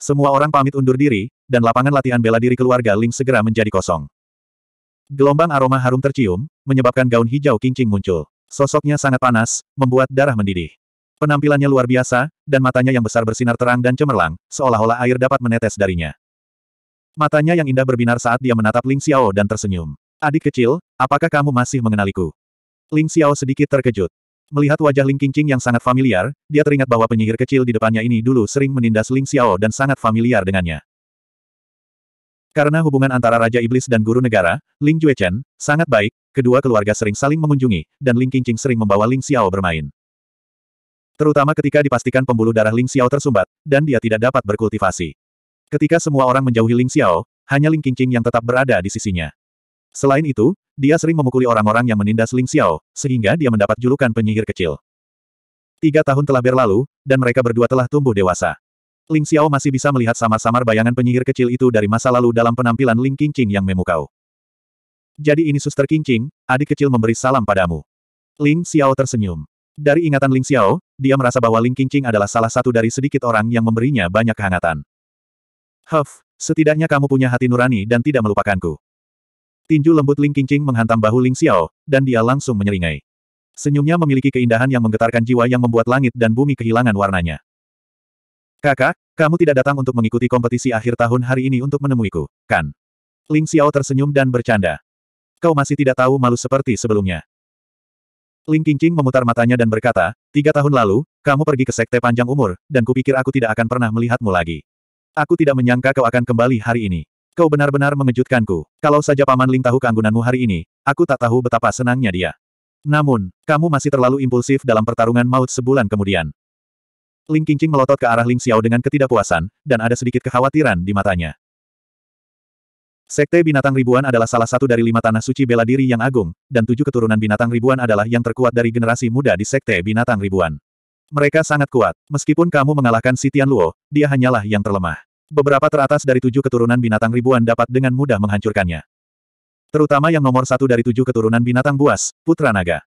Semua orang pamit undur diri, dan lapangan latihan bela diri keluarga Ling segera menjadi kosong. Gelombang aroma harum tercium, menyebabkan gaun hijau kincing muncul. Sosoknya sangat panas, membuat darah mendidih. Penampilannya luar biasa, dan matanya yang besar bersinar terang dan cemerlang, seolah-olah air dapat menetes darinya. Matanya yang indah berbinar saat dia menatap Ling Xiao dan tersenyum. Adik kecil, apakah kamu masih mengenaliku? Ling Xiao sedikit terkejut. Melihat wajah Ling Qingqing yang sangat familiar, dia teringat bahwa penyihir kecil di depannya ini dulu sering menindas Ling Xiao dan sangat familiar dengannya. Karena hubungan antara Raja Iblis dan Guru Negara, Ling Juechen, sangat baik, kedua keluarga sering saling mengunjungi, dan Ling Qingqing sering membawa Ling Xiao bermain. Terutama ketika dipastikan pembuluh darah Ling Xiao tersumbat, dan dia tidak dapat berkultivasi. Ketika semua orang menjauhi Ling Xiao, hanya Ling Qingqing yang tetap berada di sisinya. Selain itu, dia sering memukuli orang-orang yang menindas Ling Xiao, sehingga dia mendapat julukan penyihir kecil. Tiga tahun telah berlalu, dan mereka berdua telah tumbuh dewasa. Ling Xiao masih bisa melihat samar-samar bayangan penyihir kecil itu dari masa lalu dalam penampilan Ling Qingqing yang memukau. Jadi ini suster Qingqing, adik kecil memberi salam padamu. Ling Xiao tersenyum. Dari ingatan Ling Xiao, dia merasa bahwa Ling Qingqing adalah salah satu dari sedikit orang yang memberinya banyak kehangatan. Huff, setidaknya kamu punya hati nurani dan tidak melupakanku. Tinju lembut Ling Qingqing menghantam bahu Ling Xiao, dan dia langsung menyeringai. Senyumnya memiliki keindahan yang menggetarkan jiwa yang membuat langit dan bumi kehilangan warnanya. Kakak, kamu tidak datang untuk mengikuti kompetisi akhir tahun hari ini untuk menemuiku, kan? Ling Xiao tersenyum dan bercanda. Kau masih tidak tahu malu seperti sebelumnya. Ling Qingqing memutar matanya dan berkata, Tiga tahun lalu, kamu pergi ke sekte panjang umur, dan kupikir aku tidak akan pernah melihatmu lagi. Aku tidak menyangka kau akan kembali hari ini. Kau benar-benar mengejutkanku. Kalau saja Paman Ling tahu keanggunanmu hari ini, aku tak tahu betapa senangnya dia. Namun, kamu masih terlalu impulsif dalam pertarungan maut sebulan kemudian. Ling Qingqing melotot ke arah Ling Xiao dengan ketidakpuasan, dan ada sedikit kekhawatiran di matanya. Sekte binatang ribuan adalah salah satu dari lima tanah suci bela diri yang agung, dan tujuh keturunan binatang ribuan adalah yang terkuat dari generasi muda di sekte binatang ribuan. Mereka sangat kuat, meskipun kamu mengalahkan Sitian Luo, dia hanyalah yang terlemah. Beberapa teratas dari tujuh keturunan binatang ribuan dapat dengan mudah menghancurkannya. Terutama yang nomor satu dari tujuh keturunan binatang buas, Putra Naga.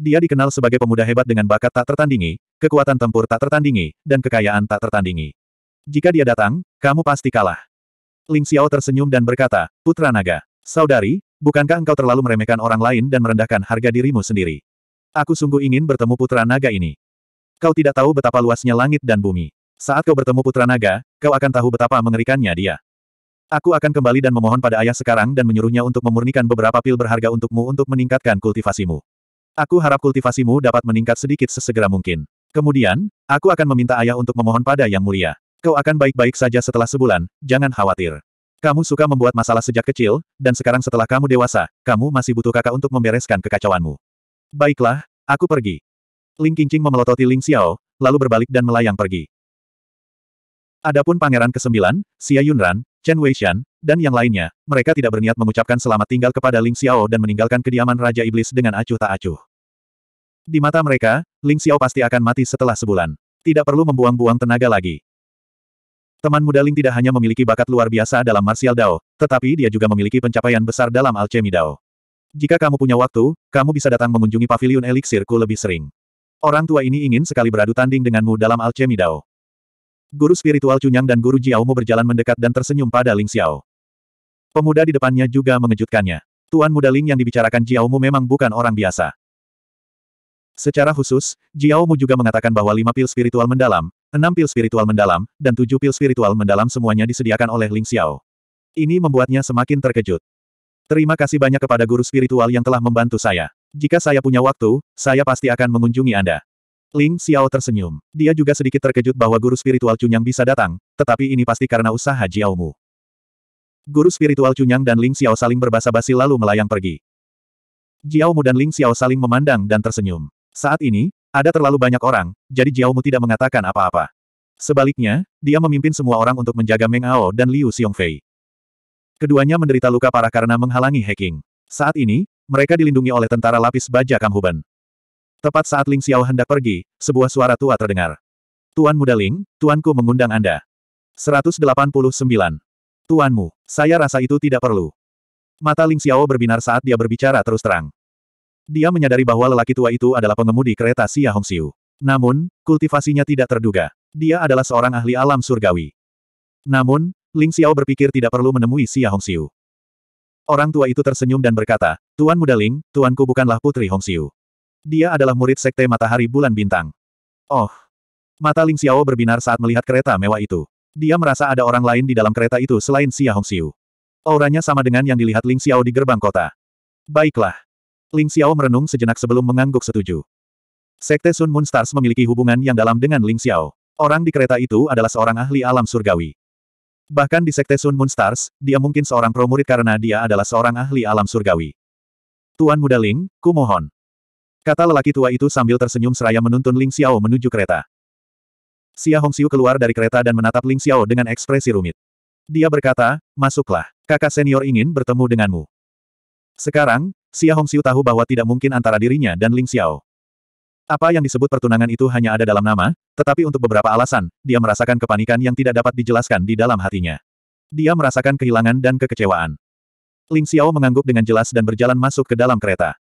Dia dikenal sebagai pemuda hebat dengan bakat tak tertandingi, kekuatan tempur tak tertandingi, dan kekayaan tak tertandingi. Jika dia datang, kamu pasti kalah. Ling Xiao tersenyum dan berkata, Putra Naga, saudari, bukankah engkau terlalu meremehkan orang lain dan merendahkan harga dirimu sendiri? Aku sungguh ingin bertemu Putra Naga ini. Kau tidak tahu betapa luasnya langit dan bumi. Saat kau bertemu Putra Naga, kau akan tahu betapa mengerikannya dia. Aku akan kembali dan memohon pada ayah sekarang dan menyuruhnya untuk memurnikan beberapa pil berharga untukmu untuk meningkatkan kultivasimu. Aku harap kultivasimu dapat meningkat sedikit sesegera mungkin. Kemudian, aku akan meminta ayah untuk memohon pada yang mulia. Kau akan baik-baik saja setelah sebulan, jangan khawatir. Kamu suka membuat masalah sejak kecil, dan sekarang setelah kamu dewasa, kamu masih butuh kakak untuk membereskan kekacauanmu. Baiklah, aku pergi. Ling Qingqing memelototi Ling Xiao, lalu berbalik dan melayang pergi. Adapun Pangeran ke-9, Xia Yunran, Chen Weishan, dan yang lainnya, mereka tidak berniat mengucapkan selamat tinggal kepada Ling Xiao dan meninggalkan kediaman Raja Iblis dengan acuh tak acuh. Di mata mereka, Ling Xiao pasti akan mati setelah sebulan. Tidak perlu membuang-buang tenaga lagi. Teman muda Ling tidak hanya memiliki bakat luar biasa dalam martial Dao, tetapi dia juga memiliki pencapaian besar dalam alchemy Dao. Jika kamu punya waktu, kamu bisa datang mengunjungi paviliun eliksirku lebih sering. Orang tua ini ingin sekali beradu tanding denganmu dalam alchemy Dao. Guru spiritual Cunyang dan guru Jiaomo berjalan mendekat dan tersenyum pada Ling Xiao. Pemuda di depannya juga mengejutkannya. Tuan muda Ling yang dibicarakan Jiaomo memang bukan orang biasa. Secara khusus, Jiaomo juga mengatakan bahwa lima pil spiritual mendalam, enam pil spiritual mendalam, dan tujuh pil spiritual mendalam semuanya disediakan oleh Ling Xiao. Ini membuatnya semakin terkejut. Terima kasih banyak kepada guru spiritual yang telah membantu saya. Jika saya punya waktu, saya pasti akan mengunjungi Anda. Ling Xiao tersenyum. Dia juga sedikit terkejut bahwa guru spiritual Cunyang bisa datang, tetapi ini pasti karena usaha Jiaomu. Guru spiritual Cunyang dan Ling Xiao saling berbasa-basi lalu melayang pergi. Jiaomu dan Ling Xiao saling memandang dan tersenyum. Saat ini, ada terlalu banyak orang, jadi Jiaomu tidak mengatakan apa-apa. Sebaliknya, dia memimpin semua orang untuk menjaga Meng Ao dan Liu Xiongfei. Keduanya menderita luka parah karena menghalangi hacking. Saat ini, mereka dilindungi oleh tentara lapis baja Kamhuban. Tepat saat Ling Xiao hendak pergi, sebuah suara tua terdengar. Tuan muda Ling, tuanku mengundang Anda. 189. Tuanmu, saya rasa itu tidak perlu. Mata Ling Xiao berbinar saat dia berbicara terus terang. Dia menyadari bahwa lelaki tua itu adalah pengemudi kereta Xia Hongxiu. Namun, kultivasinya tidak terduga. Dia adalah seorang ahli alam surgawi. Namun, Ling Xiao berpikir tidak perlu menemui Xia Hongxiu. Orang tua itu tersenyum dan berkata, Tuan muda Ling, tuanku bukanlah putri Hongxiu. Dia adalah murid Sekte Matahari Bulan Bintang. Oh! Mata Ling Xiao berbinar saat melihat kereta mewah itu. Dia merasa ada orang lain di dalam kereta itu selain Xia Hongxiu. Auranya sama dengan yang dilihat Ling Xiao di gerbang kota. Baiklah. Ling Xiao merenung sejenak sebelum mengangguk setuju. Sekte Sun Moon Stars memiliki hubungan yang dalam dengan Ling Xiao. Orang di kereta itu adalah seorang ahli alam surgawi. Bahkan di Sekte Sun Moon Stars, dia mungkin seorang pro karena dia adalah seorang ahli alam surgawi. Tuan Muda Ling, kumohon. Kata lelaki tua itu sambil tersenyum seraya menuntun Ling Xiao menuju kereta. Xia Hongxiu keluar dari kereta dan menatap Ling Xiao dengan ekspresi rumit. Dia berkata, masuklah, kakak senior ingin bertemu denganmu. Sekarang, Xia Hongxiu tahu bahwa tidak mungkin antara dirinya dan Ling Xiao. Apa yang disebut pertunangan itu hanya ada dalam nama, tetapi untuk beberapa alasan, dia merasakan kepanikan yang tidak dapat dijelaskan di dalam hatinya. Dia merasakan kehilangan dan kekecewaan. Ling Xiao mengangguk dengan jelas dan berjalan masuk ke dalam kereta.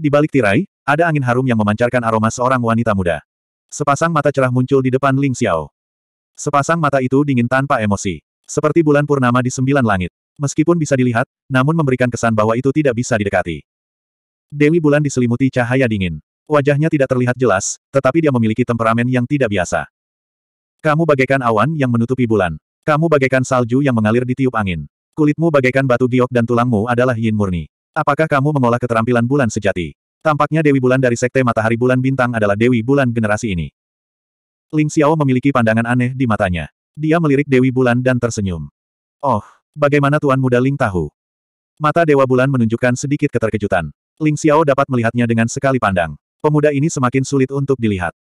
Di balik tirai, ada angin harum yang memancarkan aroma seorang wanita muda. Sepasang mata cerah muncul di depan Ling Xiao. Sepasang mata itu dingin tanpa emosi. Seperti bulan purnama di sembilan langit. Meskipun bisa dilihat, namun memberikan kesan bahwa itu tidak bisa didekati. Dewi bulan diselimuti cahaya dingin. Wajahnya tidak terlihat jelas, tetapi dia memiliki temperamen yang tidak biasa. Kamu bagaikan awan yang menutupi bulan. Kamu bagaikan salju yang mengalir di tiup angin. Kulitmu bagaikan batu giok dan tulangmu adalah yin murni. Apakah kamu mengolah keterampilan bulan sejati? Tampaknya Dewi Bulan dari Sekte Matahari Bulan Bintang adalah Dewi Bulan generasi ini. Ling Xiao memiliki pandangan aneh di matanya. Dia melirik Dewi Bulan dan tersenyum. Oh, bagaimana Tuan Muda Ling tahu? Mata Dewa Bulan menunjukkan sedikit keterkejutan. Ling Xiao dapat melihatnya dengan sekali pandang. Pemuda ini semakin sulit untuk dilihat.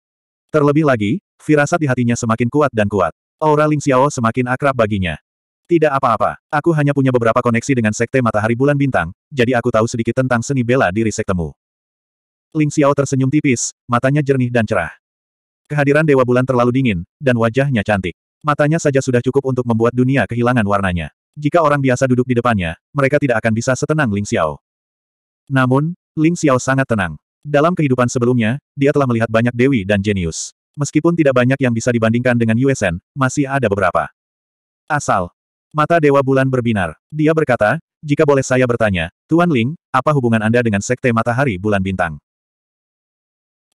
Terlebih lagi, firasat di hatinya semakin kuat dan kuat. Aura Ling Xiao semakin akrab baginya. Tidak apa-apa, aku hanya punya beberapa koneksi dengan Sekte Matahari Bulan Bintang, jadi aku tahu sedikit tentang seni bela diri sektemu. Ling Xiao tersenyum tipis, matanya jernih dan cerah. Kehadiran Dewa Bulan terlalu dingin, dan wajahnya cantik. Matanya saja sudah cukup untuk membuat dunia kehilangan warnanya. Jika orang biasa duduk di depannya, mereka tidak akan bisa setenang Ling Xiao. Namun, Ling Xiao sangat tenang. Dalam kehidupan sebelumnya, dia telah melihat banyak dewi dan jenius. Meskipun tidak banyak yang bisa dibandingkan dengan USN, masih ada beberapa. Asal, Mata Dewa Bulan berbinar. Dia berkata, jika boleh saya bertanya, Tuan Ling, apa hubungan Anda dengan Sekte Matahari Bulan Bintang?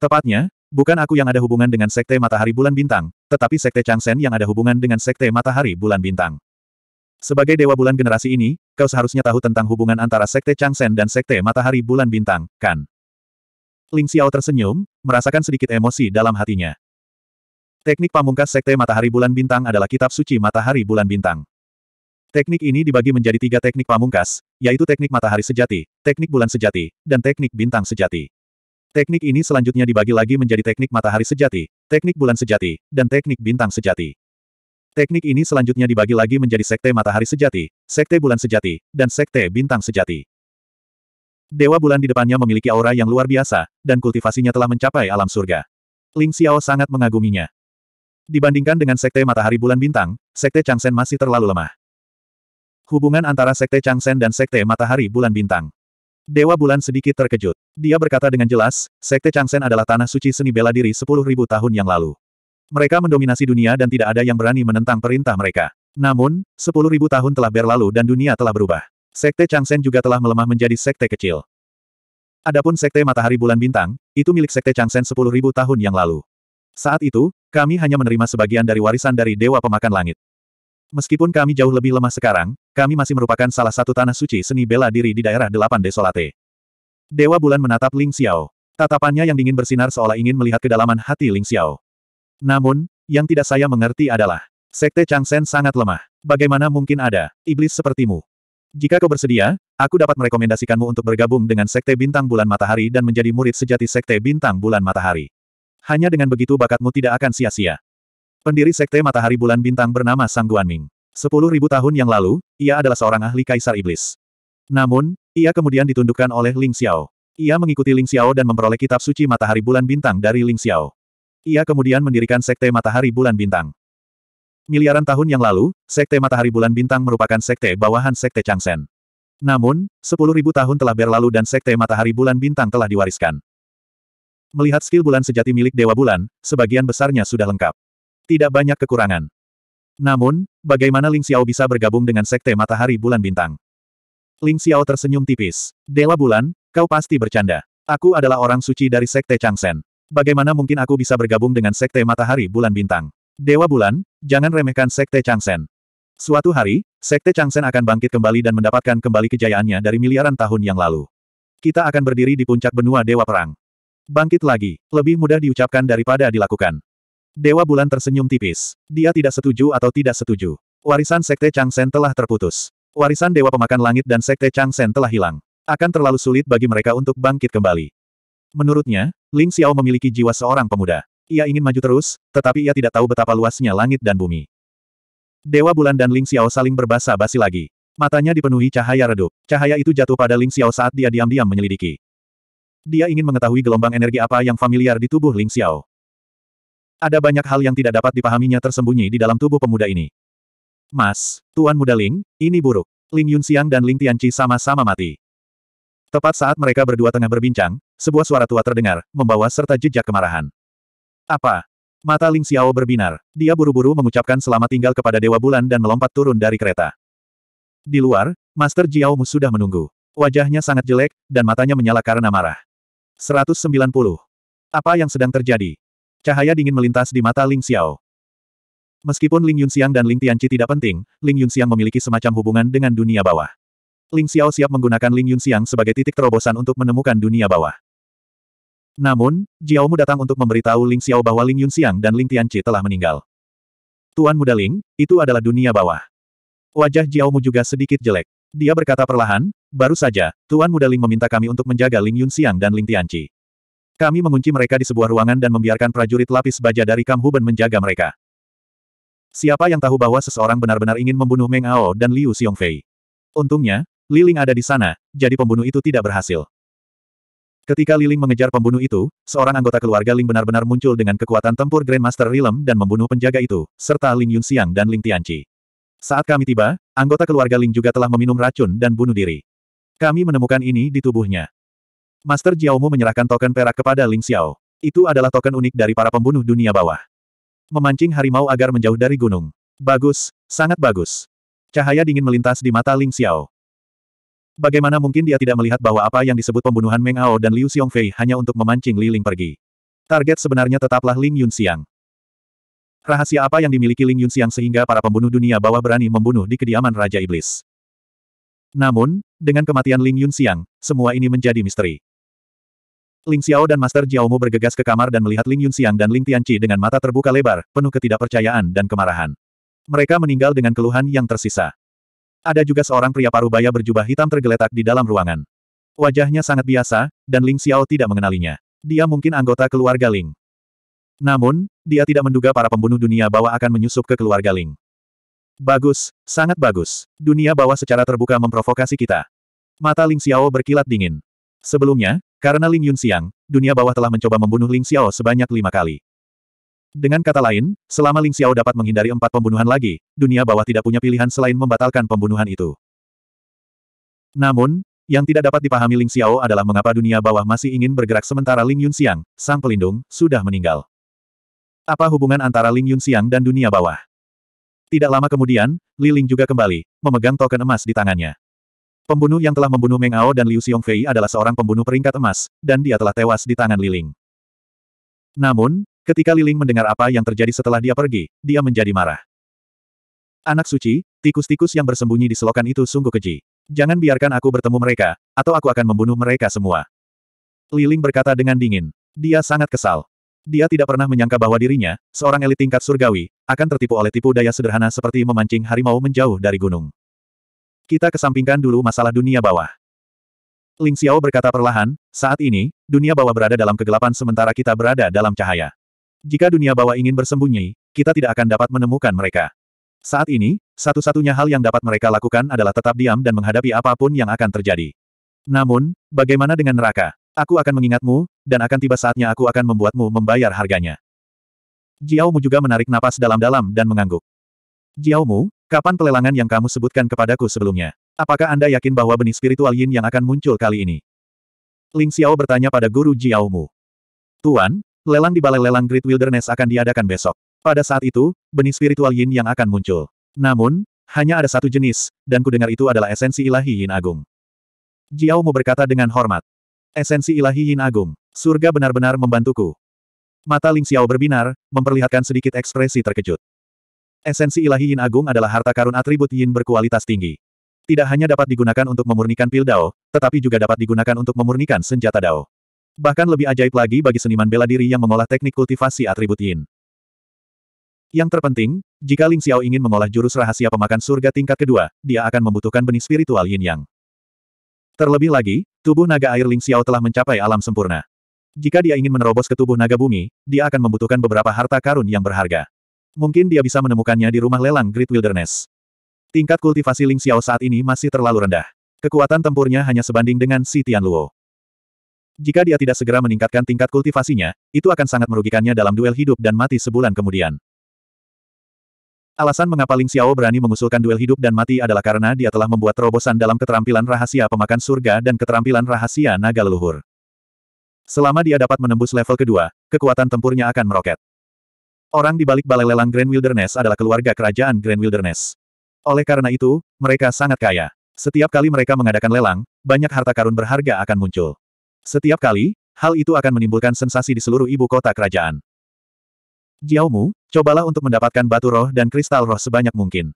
Tepatnya, bukan aku yang ada hubungan dengan Sekte Matahari Bulan Bintang, tetapi Sekte Changsen yang ada hubungan dengan Sekte Matahari Bulan Bintang. Sebagai Dewa Bulan generasi ini, kau seharusnya tahu tentang hubungan antara Sekte Changsen dan Sekte Matahari Bulan Bintang, kan? Ling Xiao tersenyum, merasakan sedikit emosi dalam hatinya. Teknik pamungkas Sekte Matahari Bulan Bintang adalah kitab suci Matahari Bulan Bintang. Teknik ini dibagi menjadi tiga teknik pamungkas, yaitu teknik matahari sejati, teknik bulan sejati, dan teknik bintang sejati. Teknik ini selanjutnya dibagi lagi menjadi teknik matahari sejati, teknik bulan sejati, dan teknik bintang sejati. Teknik ini selanjutnya dibagi lagi menjadi sekte matahari sejati, sekte bulan sejati, dan sekte bintang sejati. Dewa bulan di depannya memiliki aura yang luar biasa, dan kultivasinya telah mencapai alam surga. Ling Xiao sangat mengaguminya. Dibandingkan dengan sekte matahari bulan bintang, sekte Changshen masih terlalu lemah. Hubungan antara Sekte Changsen dan Sekte Matahari Bulan Bintang. Dewa Bulan sedikit terkejut. Dia berkata dengan jelas, Sekte Changsen adalah tanah suci seni bela diri 10.000 tahun yang lalu. Mereka mendominasi dunia dan tidak ada yang berani menentang perintah mereka. Namun, 10.000 tahun telah berlalu dan dunia telah berubah. Sekte Changsen juga telah melemah menjadi sekte kecil. Adapun Sekte Matahari Bulan Bintang, itu milik Sekte Changsen 10.000 tahun yang lalu. Saat itu, kami hanya menerima sebagian dari warisan dari Dewa Pemakan Langit. Meskipun kami jauh lebih lemah sekarang, kami masih merupakan salah satu tanah suci seni bela diri di daerah delapan desolate. Dewa bulan menatap Ling Xiao. Tatapannya yang dingin bersinar seolah ingin melihat kedalaman hati Ling Xiao. Namun, yang tidak saya mengerti adalah, sekte Chang Shen sangat lemah. Bagaimana mungkin ada, iblis sepertimu? Jika kau bersedia, aku dapat merekomendasikanmu untuk bergabung dengan Sekte Bintang Bulan Matahari dan menjadi murid sejati Sekte Bintang Bulan Matahari. Hanya dengan begitu bakatmu tidak akan sia-sia. Pendiri Sekte Matahari Bulan Bintang bernama Sang Guanming. Sepuluh ribu tahun yang lalu, ia adalah seorang ahli Kaisar Iblis. Namun, ia kemudian ditundukkan oleh Ling Xiao. Ia mengikuti Ling Xiao dan memperoleh kitab suci Matahari Bulan Bintang dari Ling Xiao. Ia kemudian mendirikan Sekte Matahari Bulan Bintang. Miliaran tahun yang lalu, Sekte Matahari Bulan Bintang merupakan sekte bawahan Sekte Changsen. Namun, sepuluh ribu tahun telah berlalu dan Sekte Matahari Bulan Bintang telah diwariskan. Melihat skill bulan sejati milik Dewa Bulan, sebagian besarnya sudah lengkap. Tidak banyak kekurangan. Namun, bagaimana Ling Xiao bisa bergabung dengan Sekte Matahari Bulan Bintang? Ling Xiao tersenyum tipis. Dewa Bulan, kau pasti bercanda. Aku adalah orang suci dari Sekte Changsen. Bagaimana mungkin aku bisa bergabung dengan Sekte Matahari Bulan Bintang? Dewa Bulan, jangan remehkan Sekte Changsen. Suatu hari, Sekte Changsen akan bangkit kembali dan mendapatkan kembali kejayaannya dari miliaran tahun yang lalu. Kita akan berdiri di puncak benua Dewa Perang. Bangkit lagi, lebih mudah diucapkan daripada dilakukan. Dewa Bulan tersenyum tipis. Dia tidak setuju atau tidak setuju. Warisan Sekte Sen telah terputus. Warisan Dewa Pemakan Langit dan Sekte Sen telah hilang. Akan terlalu sulit bagi mereka untuk bangkit kembali. Menurutnya, Ling Xiao memiliki jiwa seorang pemuda. Ia ingin maju terus, tetapi ia tidak tahu betapa luasnya langit dan bumi. Dewa Bulan dan Ling Xiao saling berbahasa basi lagi. Matanya dipenuhi cahaya redup. Cahaya itu jatuh pada Ling Xiao saat dia diam-diam menyelidiki. Dia ingin mengetahui gelombang energi apa yang familiar di tubuh Ling Xiao. Ada banyak hal yang tidak dapat dipahaminya tersembunyi di dalam tubuh pemuda ini. Mas, Tuan Muda Ling, ini buruk. Ling Yunxiang dan Ling Tianqi sama-sama mati. Tepat saat mereka berdua tengah berbincang, sebuah suara tua terdengar, membawa serta jejak kemarahan. Apa? Mata Ling Xiao berbinar. Dia buru-buru mengucapkan selamat tinggal kepada Dewa Bulan dan melompat turun dari kereta. Di luar, Master Jiao Mu sudah menunggu. Wajahnya sangat jelek, dan matanya menyala karena marah. 190. Apa yang sedang terjadi? Cahaya dingin melintas di mata Ling Xiao. Meskipun Ling Yunxiang dan Ling Tianqi tidak penting, Ling Yunxiang memiliki semacam hubungan dengan dunia bawah. Ling Xiao siap menggunakan Ling Yunxiang sebagai titik terobosan untuk menemukan dunia bawah. Namun, Jiao Mu datang untuk memberitahu Ling Xiao bahwa Ling Yunxiang dan Ling Tianqi telah meninggal. Tuan Muda Ling, itu adalah dunia bawah. Wajah Jiao Mu juga sedikit jelek. Dia berkata perlahan, baru saja, Tuan Muda Ling meminta kami untuk menjaga Ling Yunxiang dan Ling Tianqi. Kami mengunci mereka di sebuah ruangan dan membiarkan prajurit lapis baja dari Kam Huben menjaga mereka. Siapa yang tahu bahwa seseorang benar-benar ingin membunuh Meng Ao dan Liu Xiongfei? Untungnya, Liling ada di sana, jadi pembunuh itu tidak berhasil. Ketika Liling mengejar pembunuh itu, seorang anggota keluarga Ling benar-benar muncul dengan kekuatan tempur Grandmaster Rilem dan membunuh penjaga itu, serta Ling Yunxiang dan Ling Tianqi. Saat kami tiba, anggota keluarga Ling juga telah meminum racun dan bunuh diri. Kami menemukan ini di tubuhnya. Master Jiaomu menyerahkan token perak kepada Ling Xiao. Itu adalah token unik dari para pembunuh dunia bawah. Memancing harimau agar menjauh dari gunung. Bagus, sangat bagus. Cahaya dingin melintas di mata Ling Xiao. Bagaimana mungkin dia tidak melihat bahwa apa yang disebut pembunuhan Meng Ao dan Liu Xiongfei hanya untuk memancing Li Ling pergi. Target sebenarnya tetaplah Ling Yunxiang. Rahasia apa yang dimiliki Ling Yunxiang sehingga para pembunuh dunia bawah berani membunuh di kediaman Raja Iblis. Namun, dengan kematian Ling Yunxiang, semua ini menjadi misteri. Ling Xiao dan Master Jiaomu bergegas ke kamar dan melihat Ling Yunxiang dan Ling Tianqi dengan mata terbuka lebar, penuh ketidakpercayaan dan kemarahan. Mereka meninggal dengan keluhan yang tersisa. Ada juga seorang pria parubaya berjubah hitam tergeletak di dalam ruangan. Wajahnya sangat biasa, dan Ling Xiao tidak mengenalinya. Dia mungkin anggota keluarga Ling. Namun, dia tidak menduga para pembunuh dunia bawah akan menyusup ke keluarga Ling. Bagus, sangat bagus. Dunia bawah secara terbuka memprovokasi kita. Mata Ling Xiao berkilat dingin. Sebelumnya, karena Ling Yun Xiang, dunia bawah telah mencoba membunuh Ling Xiao sebanyak lima kali. Dengan kata lain, selama Ling Xiao dapat menghindari empat pembunuhan lagi, dunia bawah tidak punya pilihan selain membatalkan pembunuhan itu. Namun, yang tidak dapat dipahami Ling Xiao adalah mengapa dunia bawah masih ingin bergerak sementara Ling Yun Xiang, sang pelindung, sudah meninggal. Apa hubungan antara Ling Yun Xiang dan dunia bawah? Tidak lama kemudian, Li Ling juga kembali, memegang token emas di tangannya. Pembunuh yang telah membunuh Meng Ao dan Liu Xiongfei adalah seorang pembunuh peringkat emas, dan dia telah tewas di tangan Liling. Namun, ketika Liling mendengar apa yang terjadi setelah dia pergi, dia menjadi marah. Anak suci, tikus-tikus yang bersembunyi di selokan itu sungguh keji. Jangan biarkan aku bertemu mereka, atau aku akan membunuh mereka semua. Liling berkata dengan dingin. Dia sangat kesal. Dia tidak pernah menyangka bahwa dirinya, seorang elit tingkat surgawi, akan tertipu oleh tipu daya sederhana seperti memancing harimau menjauh dari gunung. Kita kesampingkan dulu masalah dunia bawah. Ling Xiao berkata perlahan, saat ini, dunia bawah berada dalam kegelapan sementara kita berada dalam cahaya. Jika dunia bawah ingin bersembunyi, kita tidak akan dapat menemukan mereka. Saat ini, satu-satunya hal yang dapat mereka lakukan adalah tetap diam dan menghadapi apapun yang akan terjadi. Namun, bagaimana dengan neraka? Aku akan mengingatmu, dan akan tiba saatnya aku akan membuatmu membayar harganya. Jiao Mu juga menarik napas dalam-dalam dan mengangguk. Jiaomu, kapan pelelangan yang kamu sebutkan kepadaku sebelumnya? Apakah Anda yakin bahwa benih spiritual yin yang akan muncul kali ini? Ling Xiao bertanya pada guru Jiaomu. Tuan, lelang di balai lelang Great Wilderness akan diadakan besok. Pada saat itu, benih spiritual yin yang akan muncul. Namun, hanya ada satu jenis, dan kudengar itu adalah esensi ilahi yin agung. Jiaomu berkata dengan hormat. Esensi ilahi yin agung, surga benar-benar membantuku. Mata Ling Xiao berbinar, memperlihatkan sedikit ekspresi terkejut. Esensi ilahi Yin Agung adalah harta karun atribut Yin berkualitas tinggi. Tidak hanya dapat digunakan untuk memurnikan pil Dao, tetapi juga dapat digunakan untuk memurnikan senjata Dao. Bahkan lebih ajaib lagi bagi seniman bela diri yang mengolah teknik kultivasi atribut Yin. Yang terpenting, jika Ling Xiao ingin mengolah jurus rahasia pemakan surga tingkat kedua, dia akan membutuhkan benih spiritual yin yang. Terlebih lagi, tubuh naga air Ling Xiao telah mencapai alam sempurna. Jika dia ingin menerobos ke tubuh naga bumi, dia akan membutuhkan beberapa harta karun yang berharga. Mungkin dia bisa menemukannya di rumah lelang Great Wilderness. Tingkat kultivasi Ling Xiao saat ini masih terlalu rendah. Kekuatan tempurnya hanya sebanding dengan Si Tianluo. Jika dia tidak segera meningkatkan tingkat kultivasinya, itu akan sangat merugikannya dalam duel hidup dan mati sebulan kemudian. Alasan mengapa Ling Xiao berani mengusulkan duel hidup dan mati adalah karena dia telah membuat terobosan dalam keterampilan rahasia pemakan surga dan keterampilan rahasia naga leluhur. Selama dia dapat menembus level kedua, kekuatan tempurnya akan meroket. Orang di balik balai lelang Grand Wilderness adalah keluarga kerajaan Grand Wilderness. Oleh karena itu, mereka sangat kaya. Setiap kali mereka mengadakan lelang, banyak harta karun berharga akan muncul. Setiap kali, hal itu akan menimbulkan sensasi di seluruh ibu kota kerajaan. Jiaomu, cobalah untuk mendapatkan batu roh dan kristal roh sebanyak mungkin.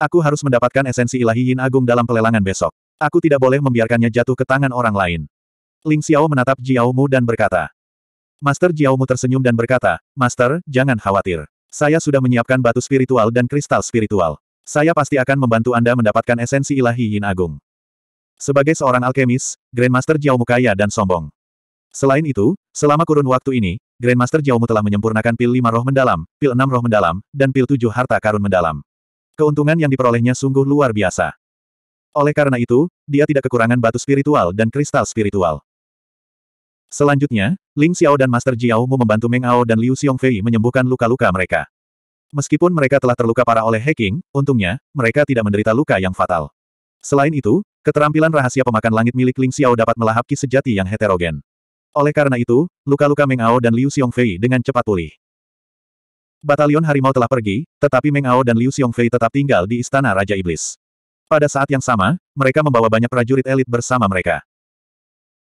Aku harus mendapatkan esensi ilahi Yin Agung dalam pelelangan besok. Aku tidak boleh membiarkannya jatuh ke tangan orang lain. Ling Xiao menatap Jiaomu dan berkata, Master Jiaomu tersenyum dan berkata, Master, jangan khawatir. Saya sudah menyiapkan batu spiritual dan kristal spiritual. Saya pasti akan membantu Anda mendapatkan esensi ilahi Yin Agung. Sebagai seorang alkemis, Grandmaster Jiaomu kaya dan sombong. Selain itu, selama kurun waktu ini, Grandmaster Jiaomu telah menyempurnakan pil Lima roh mendalam, pil Enam roh mendalam, dan pil Tujuh harta karun mendalam. Keuntungan yang diperolehnya sungguh luar biasa. Oleh karena itu, dia tidak kekurangan batu spiritual dan kristal spiritual. Selanjutnya, Ling Xiao dan Master Jiao Mu membantu Meng Ao dan Liu Xiong Fei menyembuhkan luka-luka mereka. Meskipun mereka telah terluka parah oleh hacking, untungnya, mereka tidak menderita luka yang fatal. Selain itu, keterampilan rahasia pemakan langit milik Ling Xiao dapat melahap ki sejati yang heterogen. Oleh karena itu, luka-luka Meng Ao dan Liu Xiong Fei dengan cepat pulih. Batalion harimau telah pergi, tetapi Meng Ao dan Liu Xiong Fei tetap tinggal di istana Raja Iblis. Pada saat yang sama, mereka membawa banyak prajurit elit bersama mereka.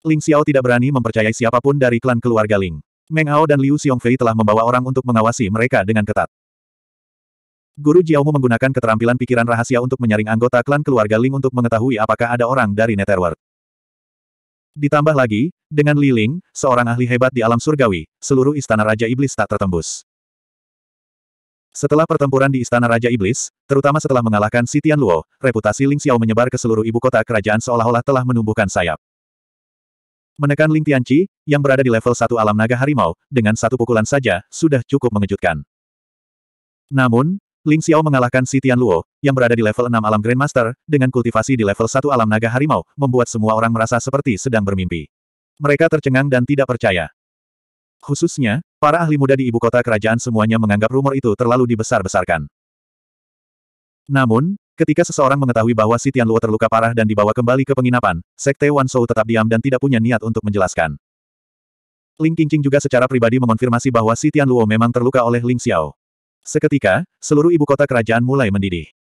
Ling Xiao tidak berani mempercayai siapapun dari klan keluarga Ling. Meng Hao dan Liu Xiongfei telah membawa orang untuk mengawasi mereka dengan ketat. Guru Jiaomu menggunakan keterampilan pikiran rahasia untuk menyaring anggota klan keluarga Ling untuk mengetahui apakah ada orang dari Netherworld. Ditambah lagi, dengan Li Ling, seorang ahli hebat di alam surgawi, seluruh istana Raja Iblis tak tertembus. Setelah pertempuran di istana Raja Iblis, terutama setelah mengalahkan Si Luo, reputasi Ling Xiao menyebar ke seluruh ibu kota kerajaan seolah-olah telah menumbuhkan sayap. Menekan Ling Tianqi, yang berada di level 1 alam naga harimau, dengan satu pukulan saja, sudah cukup mengejutkan. Namun, Ling Xiao mengalahkan Si Tian Luo, yang berada di level 6 alam Grandmaster, dengan kultivasi di level 1 alam naga harimau, membuat semua orang merasa seperti sedang bermimpi. Mereka tercengang dan tidak percaya. Khususnya, para ahli muda di ibu kota kerajaan semuanya menganggap rumor itu terlalu dibesar-besarkan. Namun, Ketika seseorang mengetahui bahwa si Luo terluka parah dan dibawa kembali ke penginapan, Sekte Wan Shou tetap diam dan tidak punya niat untuk menjelaskan. Ling Qingqing juga secara pribadi mengonfirmasi bahwa si Luo memang terluka oleh Ling Xiao. Seketika, seluruh ibu kota kerajaan mulai mendidih.